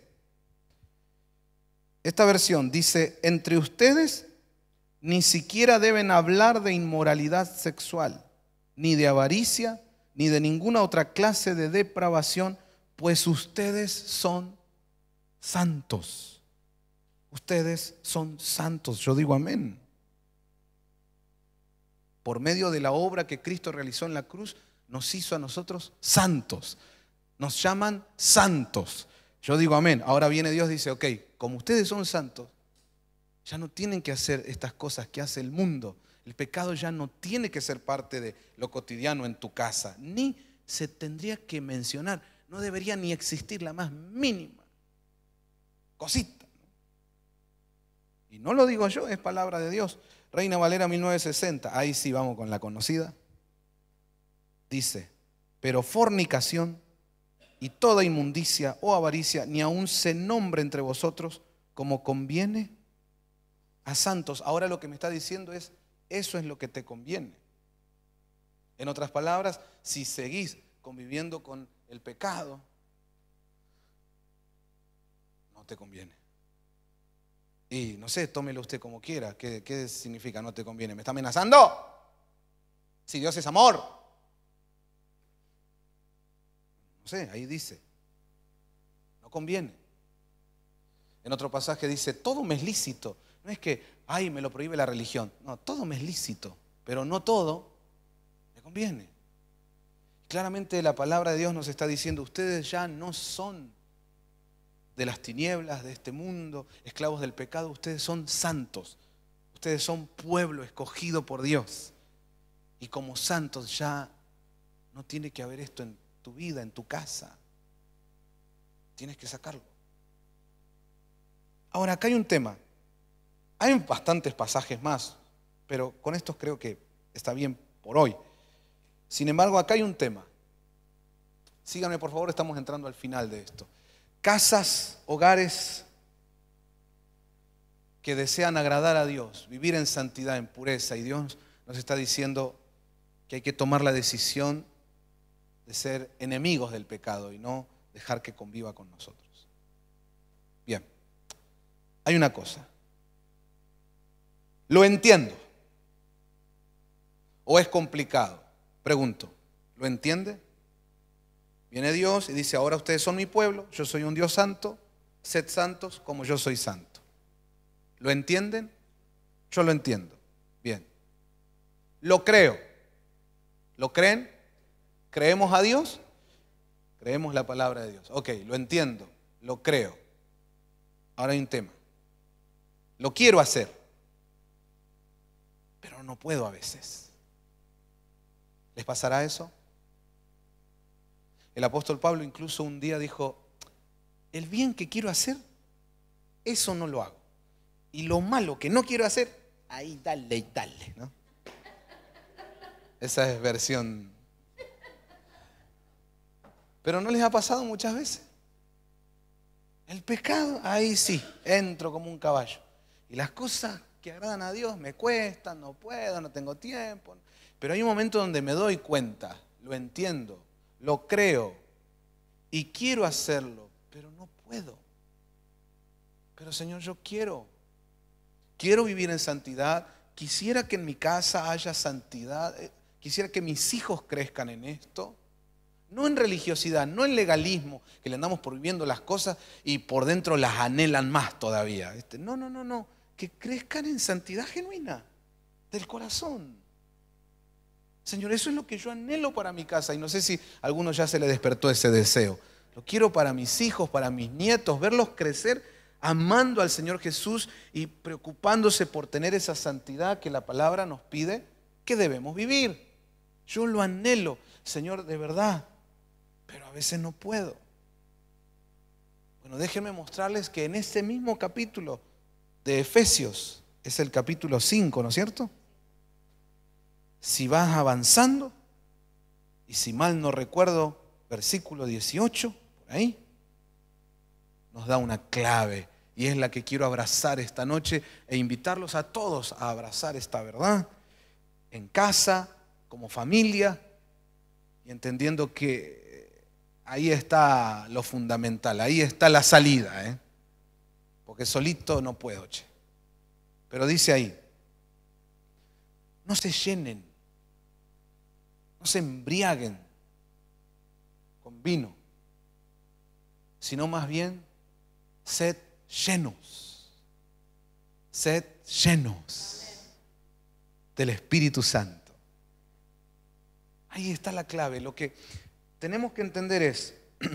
Esta versión dice, entre ustedes ni siquiera deben hablar de inmoralidad sexual, ni de avaricia, ni de ninguna otra clase de depravación, pues ustedes son santos. Ustedes son santos. Yo digo amén. Por medio de la obra que Cristo realizó en la cruz, nos hizo a nosotros santos nos llaman santos. Yo digo amén. Ahora viene Dios y dice, ok, como ustedes son santos, ya no tienen que hacer estas cosas que hace el mundo. El pecado ya no tiene que ser parte de lo cotidiano en tu casa, ni se tendría que mencionar, no debería ni existir la más mínima cosita. Y no lo digo yo, es palabra de Dios. Reina Valera 1960, ahí sí vamos con la conocida. Dice, pero fornicación y toda inmundicia o avaricia, ni aun se nombre entre vosotros como conviene a santos. Ahora lo que me está diciendo es, eso es lo que te conviene. En otras palabras, si seguís conviviendo con el pecado, no te conviene. Y no sé, tómelo usted como quiera. ¿Qué, qué significa no te conviene? ¿Me está amenazando? Si Dios es amor. sé, ahí dice. No conviene. En otro pasaje dice, todo me es lícito. No es que, ay, me lo prohíbe la religión. No, todo me es lícito, pero no todo me conviene. Claramente la palabra de Dios nos está diciendo, ustedes ya no son de las tinieblas de este mundo, esclavos del pecado, ustedes son santos, ustedes son pueblo escogido por Dios. Y como santos ya no tiene que haber esto en tu vida, en tu casa. Tienes que sacarlo. Ahora, acá hay un tema. Hay bastantes pasajes más, pero con estos creo que está bien por hoy. Sin embargo, acá hay un tema. Síganme, por favor, estamos entrando al final de esto. Casas, hogares que desean agradar a Dios, vivir en santidad, en pureza, y Dios nos está diciendo que hay que tomar la decisión de ser enemigos del pecado y no dejar que conviva con nosotros. Bien, hay una cosa. Lo entiendo. ¿O es complicado? Pregunto, ¿lo entiende? Viene Dios y dice, ahora ustedes son mi pueblo, yo soy un Dios santo, sed santos como yo soy santo. ¿Lo entienden? Yo lo entiendo. Bien. Lo creo. ¿Lo creen? ¿Creemos a Dios? Creemos la palabra de Dios. Ok, lo entiendo, lo creo. Ahora hay un tema. Lo quiero hacer, pero no puedo a veces. ¿Les pasará eso? El apóstol Pablo incluso un día dijo, el bien que quiero hacer, eso no lo hago. Y lo malo que no quiero hacer, ahí dale y dale. Esa es versión pero no les ha pasado muchas veces. El pecado, ahí sí, entro como un caballo. Y las cosas que agradan a Dios me cuestan, no puedo, no tengo tiempo. Pero hay un momento donde me doy cuenta, lo entiendo, lo creo y quiero hacerlo, pero no puedo. Pero Señor, yo quiero. Quiero vivir en santidad. Quisiera que en mi casa haya santidad. Eh, quisiera que mis hijos crezcan en esto no en religiosidad, no en legalismo, que le andamos prohibiendo las cosas y por dentro las anhelan más todavía. No, no, no, no, que crezcan en santidad genuina, del corazón. Señor, eso es lo que yo anhelo para mi casa y no sé si a algunos ya se le despertó ese deseo. Lo quiero para mis hijos, para mis nietos, verlos crecer amando al Señor Jesús y preocupándose por tener esa santidad que la palabra nos pide que debemos vivir. Yo lo anhelo, Señor, de verdad, pero a veces no puedo. Bueno, déjenme mostrarles que en este mismo capítulo de Efesios, es el capítulo 5, ¿no es cierto? Si vas avanzando, y si mal no recuerdo, versículo 18, por ahí, nos da una clave y es la que quiero abrazar esta noche e invitarlos a todos a abrazar esta verdad en casa, como familia, y entendiendo que ahí está lo fundamental, ahí está la salida, ¿eh? porque solito no puedo, che. Pero dice ahí, no se llenen, no se embriaguen con vino, sino más bien sed llenos, sed llenos del Espíritu Santo. Ahí está la clave, lo que tenemos que entender es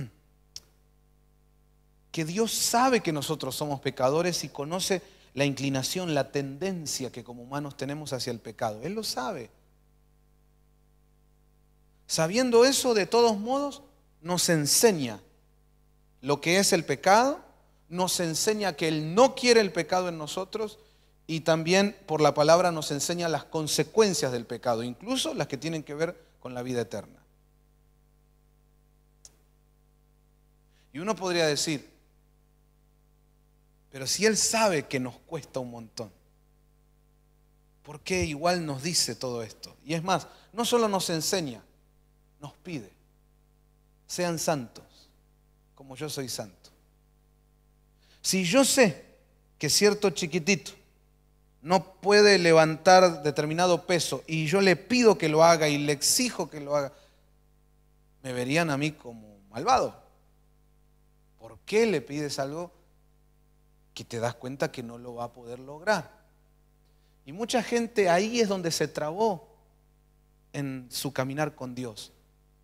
que Dios sabe que nosotros somos pecadores y conoce la inclinación, la tendencia que como humanos tenemos hacia el pecado. Él lo sabe. Sabiendo eso, de todos modos, nos enseña lo que es el pecado, nos enseña que Él no quiere el pecado en nosotros y también por la palabra nos enseña las consecuencias del pecado, incluso las que tienen que ver con la vida eterna. Y uno podría decir, pero si Él sabe que nos cuesta un montón, ¿por qué igual nos dice todo esto? Y es más, no solo nos enseña, nos pide, sean santos, como yo soy santo. Si yo sé que cierto chiquitito no puede levantar determinado peso y yo le pido que lo haga y le exijo que lo haga, me verían a mí como malvado qué le pides algo que te das cuenta que no lo va a poder lograr? Y mucha gente ahí es donde se trabó en su caminar con Dios.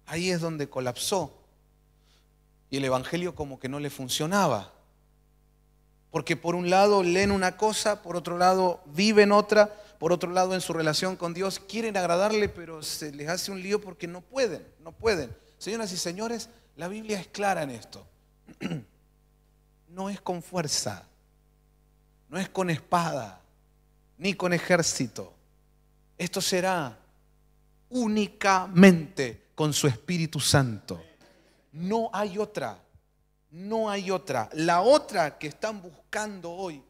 Ahí es donde colapsó. Y el Evangelio como que no le funcionaba. Porque por un lado leen una cosa, por otro lado viven otra, por otro lado en su relación con Dios quieren agradarle, pero se les hace un lío porque no pueden, no pueden. Señoras y señores, la Biblia es clara en esto. no es con fuerza, no es con espada, ni con ejército. Esto será únicamente con su Espíritu Santo. No hay otra, no hay otra. La otra que están buscando hoy,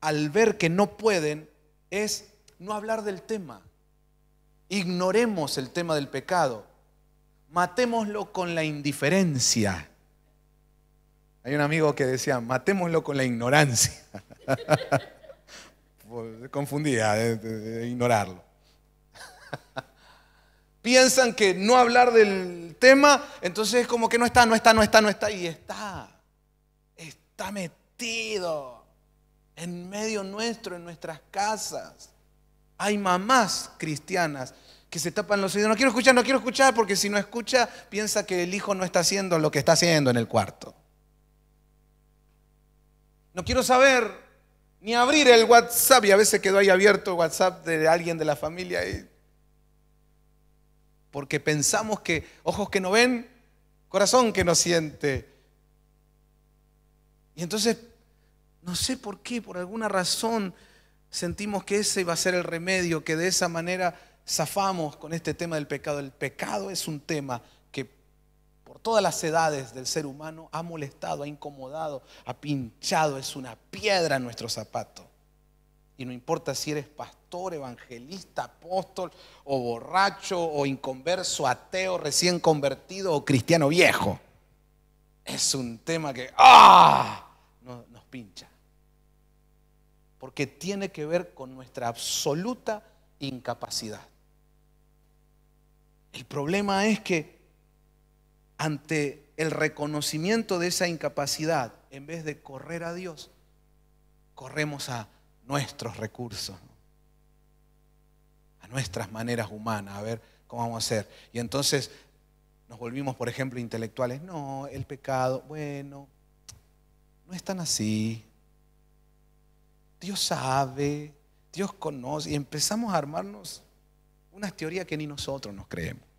al ver que no pueden, es no hablar del tema. Ignoremos el tema del pecado. Matémoslo con la indiferencia. Hay un amigo que decía, matémoslo con la ignorancia. Pues, confundía, eh, de, ignorarlo. Piensan que no hablar del tema, entonces es como que no está, no está, no está, no está, y está. Está metido en medio nuestro, en nuestras casas. Hay mamás cristianas que se tapan los oídos. No quiero escuchar, no quiero escuchar, porque si no escucha, piensa que el hijo no está haciendo lo que está haciendo en el cuarto. No quiero saber ni abrir el WhatsApp y a veces quedó ahí abierto el WhatsApp de alguien de la familia porque pensamos que ojos que no ven, corazón que no siente. Y entonces, no sé por qué, por alguna razón, sentimos que ese iba a ser el remedio, que de esa manera zafamos con este tema del pecado. El pecado es un tema todas las edades del ser humano ha molestado, ha incomodado, ha pinchado, es una piedra en nuestro zapato. Y no importa si eres pastor, evangelista, apóstol, o borracho, o inconverso, ateo, recién convertido, o cristiano viejo. Es un tema que ¡ah! nos pincha. Porque tiene que ver con nuestra absoluta incapacidad. El problema es que ante el reconocimiento de esa incapacidad, en vez de correr a Dios, corremos a nuestros recursos, a nuestras maneras humanas, a ver cómo vamos a hacer. Y entonces nos volvimos, por ejemplo, intelectuales. No, el pecado, bueno, no es tan así. Dios sabe, Dios conoce, y empezamos a armarnos unas teorías que ni nosotros nos creemos.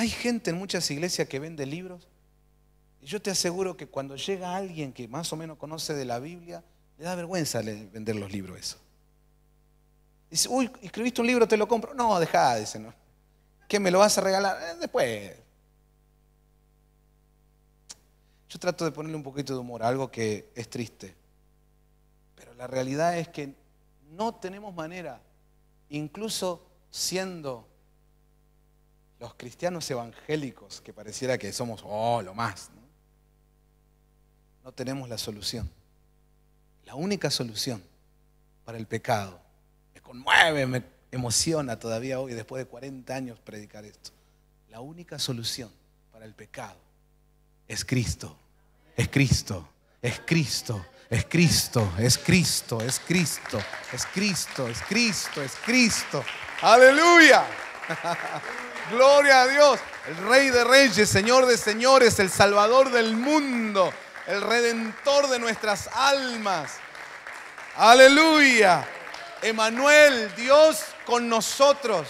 Hay gente en muchas iglesias que vende libros. Y yo te aseguro que cuando llega alguien que más o menos conoce de la Biblia, le da vergüenza vender los libros eso. Dice, uy, escribiste un libro, te lo compro. No, deja, dice, ¿no? ¿Qué me lo vas a regalar? Eh, después. Yo trato de ponerle un poquito de humor a algo que es triste. Pero la realidad es que no tenemos manera, incluso siendo los cristianos evangélicos, que pareciera que somos, oh, lo más, ¿no? tenemos la solución. La única solución para el pecado, me conmueve, me emociona todavía hoy, después de 40 años predicar esto, la única solución para el pecado es Cristo, es Cristo, es Cristo, es Cristo, es Cristo, es Cristo, es Cristo, es Cristo, es Cristo. Aleluya. Gloria a Dios. El Rey de Reyes, Señor de Señores, el Salvador del mundo, el Redentor de nuestras almas. Aleluya. Emanuel, Dios con nosotros.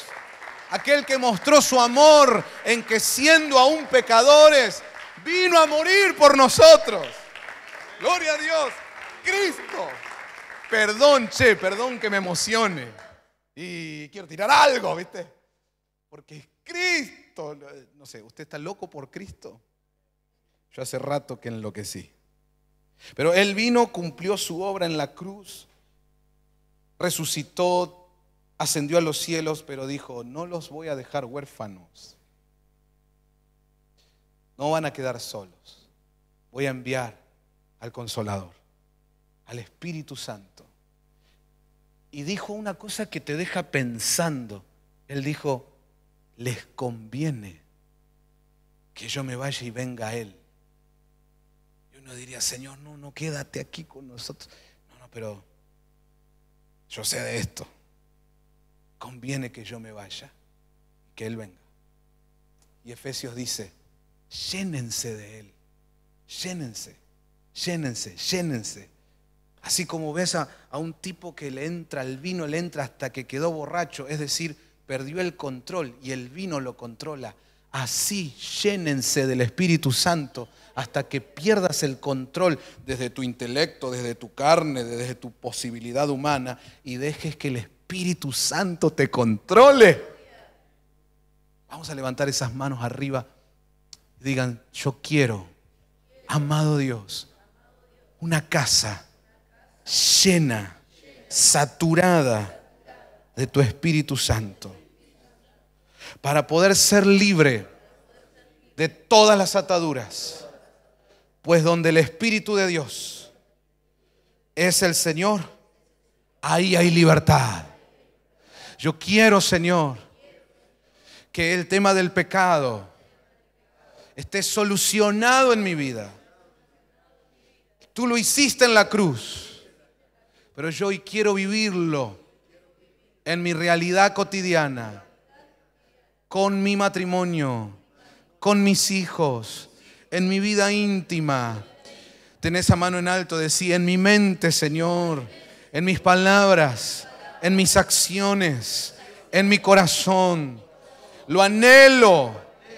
Aquel que mostró su amor en que siendo aún pecadores, vino a morir por nosotros. Gloria a Dios. Cristo. Perdón, che, perdón que me emocione. Y quiero tirar algo, ¿viste? Porque Cristo. No sé, ¿usted está loco por Cristo? Yo hace rato que enloquecí. Pero Él vino, cumplió su obra en la cruz, resucitó, ascendió a los cielos, pero dijo, no los voy a dejar huérfanos. No van a quedar solos. Voy a enviar al consolador, al Espíritu Santo. Y dijo una cosa que te deja pensando. Él dijo, les conviene que yo me vaya y venga a Él. Y uno diría, Señor, no, no, quédate aquí con nosotros. No, no, pero yo sé de esto. Conviene que yo me vaya y que Él venga. Y Efesios dice, llénense de Él, llénense, llénense, llénense. Así como ves a, a un tipo que le entra el vino, le entra hasta que quedó borracho, es decir, perdió el control y el vino lo controla. Así llénense del Espíritu Santo hasta que pierdas el control desde tu intelecto, desde tu carne, desde tu posibilidad humana y dejes que el Espíritu Santo te controle. Vamos a levantar esas manos arriba y digan, yo quiero, amado Dios, una casa llena, saturada de tu Espíritu Santo para poder ser libre de todas las ataduras. Pues donde el Espíritu de Dios es el Señor, ahí hay libertad. Yo quiero, Señor, que el tema del pecado esté solucionado en mi vida. Tú lo hiciste en la cruz, pero yo hoy quiero vivirlo en mi realidad cotidiana, con mi matrimonio, con mis hijos, en mi vida íntima. tenés esa mano en alto, decía, en mi mente, Señor, en mis palabras, en mis acciones, en mi corazón. Lo anhelo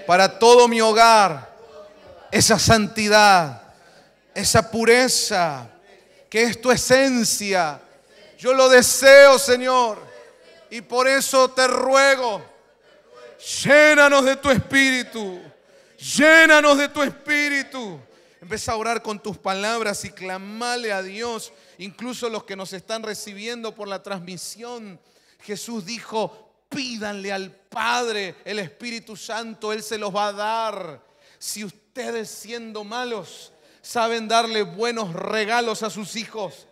para todo mi hogar, esa santidad, esa pureza, que es tu esencia. Yo lo deseo, Señor. Y por eso te ruego, llénanos de tu espíritu, llénanos de tu espíritu. Empieza a orar con tus palabras y clamale a Dios, incluso los que nos están recibiendo por la transmisión. Jesús dijo, pídanle al Padre el Espíritu Santo, Él se los va a dar. Si ustedes siendo malos saben darle buenos regalos a sus hijos,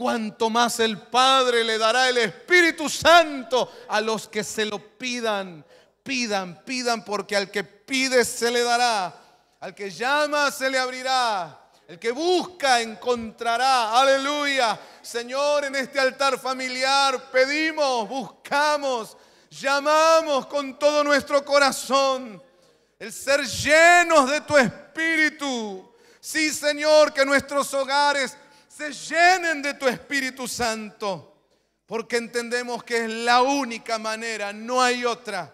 cuanto más el Padre le dará el Espíritu Santo a los que se lo pidan. Pidan, pidan, porque al que pide se le dará, al que llama se le abrirá, el que busca encontrará. Aleluya. Señor, en este altar familiar pedimos, buscamos, llamamos con todo nuestro corazón el ser llenos de tu Espíritu. Sí, Señor, que nuestros hogares se llenen de tu Espíritu Santo, porque entendemos que es la única manera, no hay otra,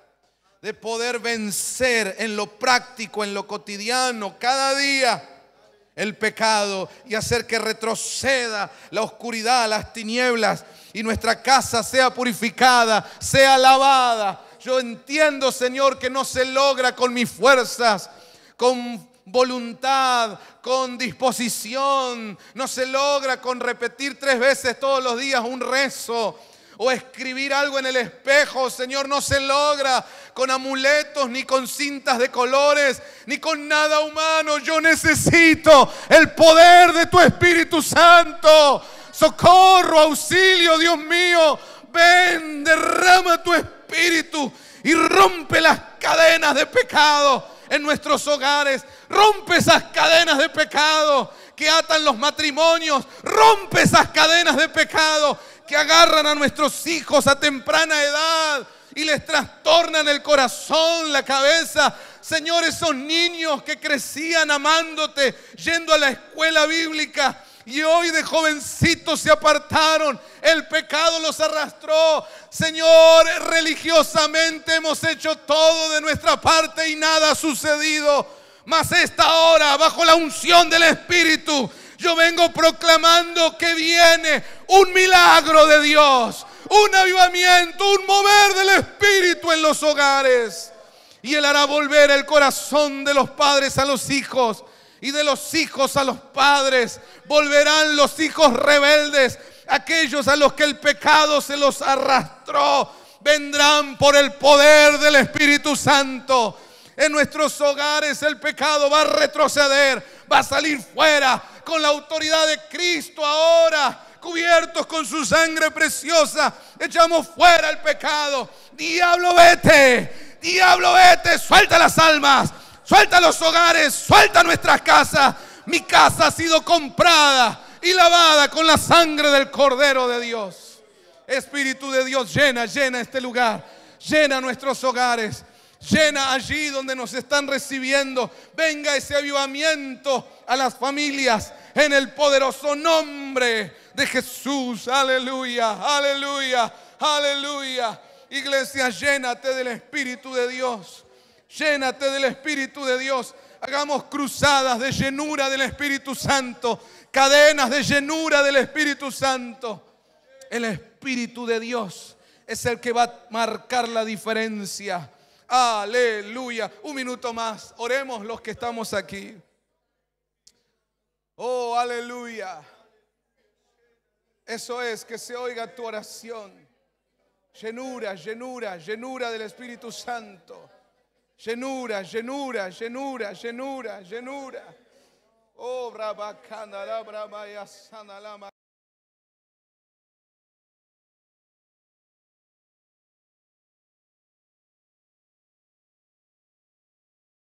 de poder vencer en lo práctico, en lo cotidiano, cada día el pecado y hacer que retroceda la oscuridad, las tinieblas y nuestra casa sea purificada, sea lavada. Yo entiendo, Señor, que no se logra con mis fuerzas, con voluntad, con disposición. No se logra con repetir tres veces todos los días un rezo o escribir algo en el espejo, Señor, no se logra con amuletos, ni con cintas de colores, ni con nada humano. Yo necesito el poder de tu Espíritu Santo. Socorro, auxilio, Dios mío. Ven, derrama tu Espíritu y rompe las cadenas de pecado en nuestros hogares. Rompe esas cadenas de pecado que atan los matrimonios. Rompe esas cadenas de pecado que agarran a nuestros hijos a temprana edad y les trastornan el corazón, la cabeza. Señor, esos niños que crecían amándote, yendo a la escuela bíblica, y hoy de jovencitos se apartaron. El pecado los arrastró. Señor, religiosamente hemos hecho todo de nuestra parte y nada ha sucedido. Mas esta hora, bajo la unción del Espíritu, yo vengo proclamando que viene un milagro de Dios, un avivamiento, un mover del Espíritu en los hogares. Y Él hará volver el corazón de los padres a los hijos y de los hijos a los padres. Volverán los hijos rebeldes, aquellos a los que el pecado se los arrastró. Vendrán por el poder del Espíritu Santo. En nuestros hogares el pecado va a retroceder, va a salir fuera con la autoridad de Cristo ahora. Cubiertos con su sangre preciosa, echamos fuera el pecado. Diablo, vete. Diablo, vete. Suelta las almas suelta los hogares, suelta nuestras casas. Mi casa ha sido comprada y lavada con la sangre del Cordero de Dios. Espíritu de Dios, llena, llena este lugar, llena nuestros hogares, llena allí donde nos están recibiendo. Venga ese avivamiento a las familias en el poderoso nombre de Jesús. Aleluya, aleluya, aleluya. Iglesia, llénate del Espíritu de Dios. Llénate del Espíritu de Dios. Hagamos cruzadas de llenura del Espíritu Santo. Cadenas de llenura del Espíritu Santo. El Espíritu de Dios es el que va a marcar la diferencia. Aleluya. Un minuto más. Oremos los que estamos aquí. Oh, aleluya. Eso es, que se oiga tu oración. Llenura, llenura, llenura del Espíritu Santo. genura genura genura genura llenura. Oh, brabacana, la brabaya, sana, lama.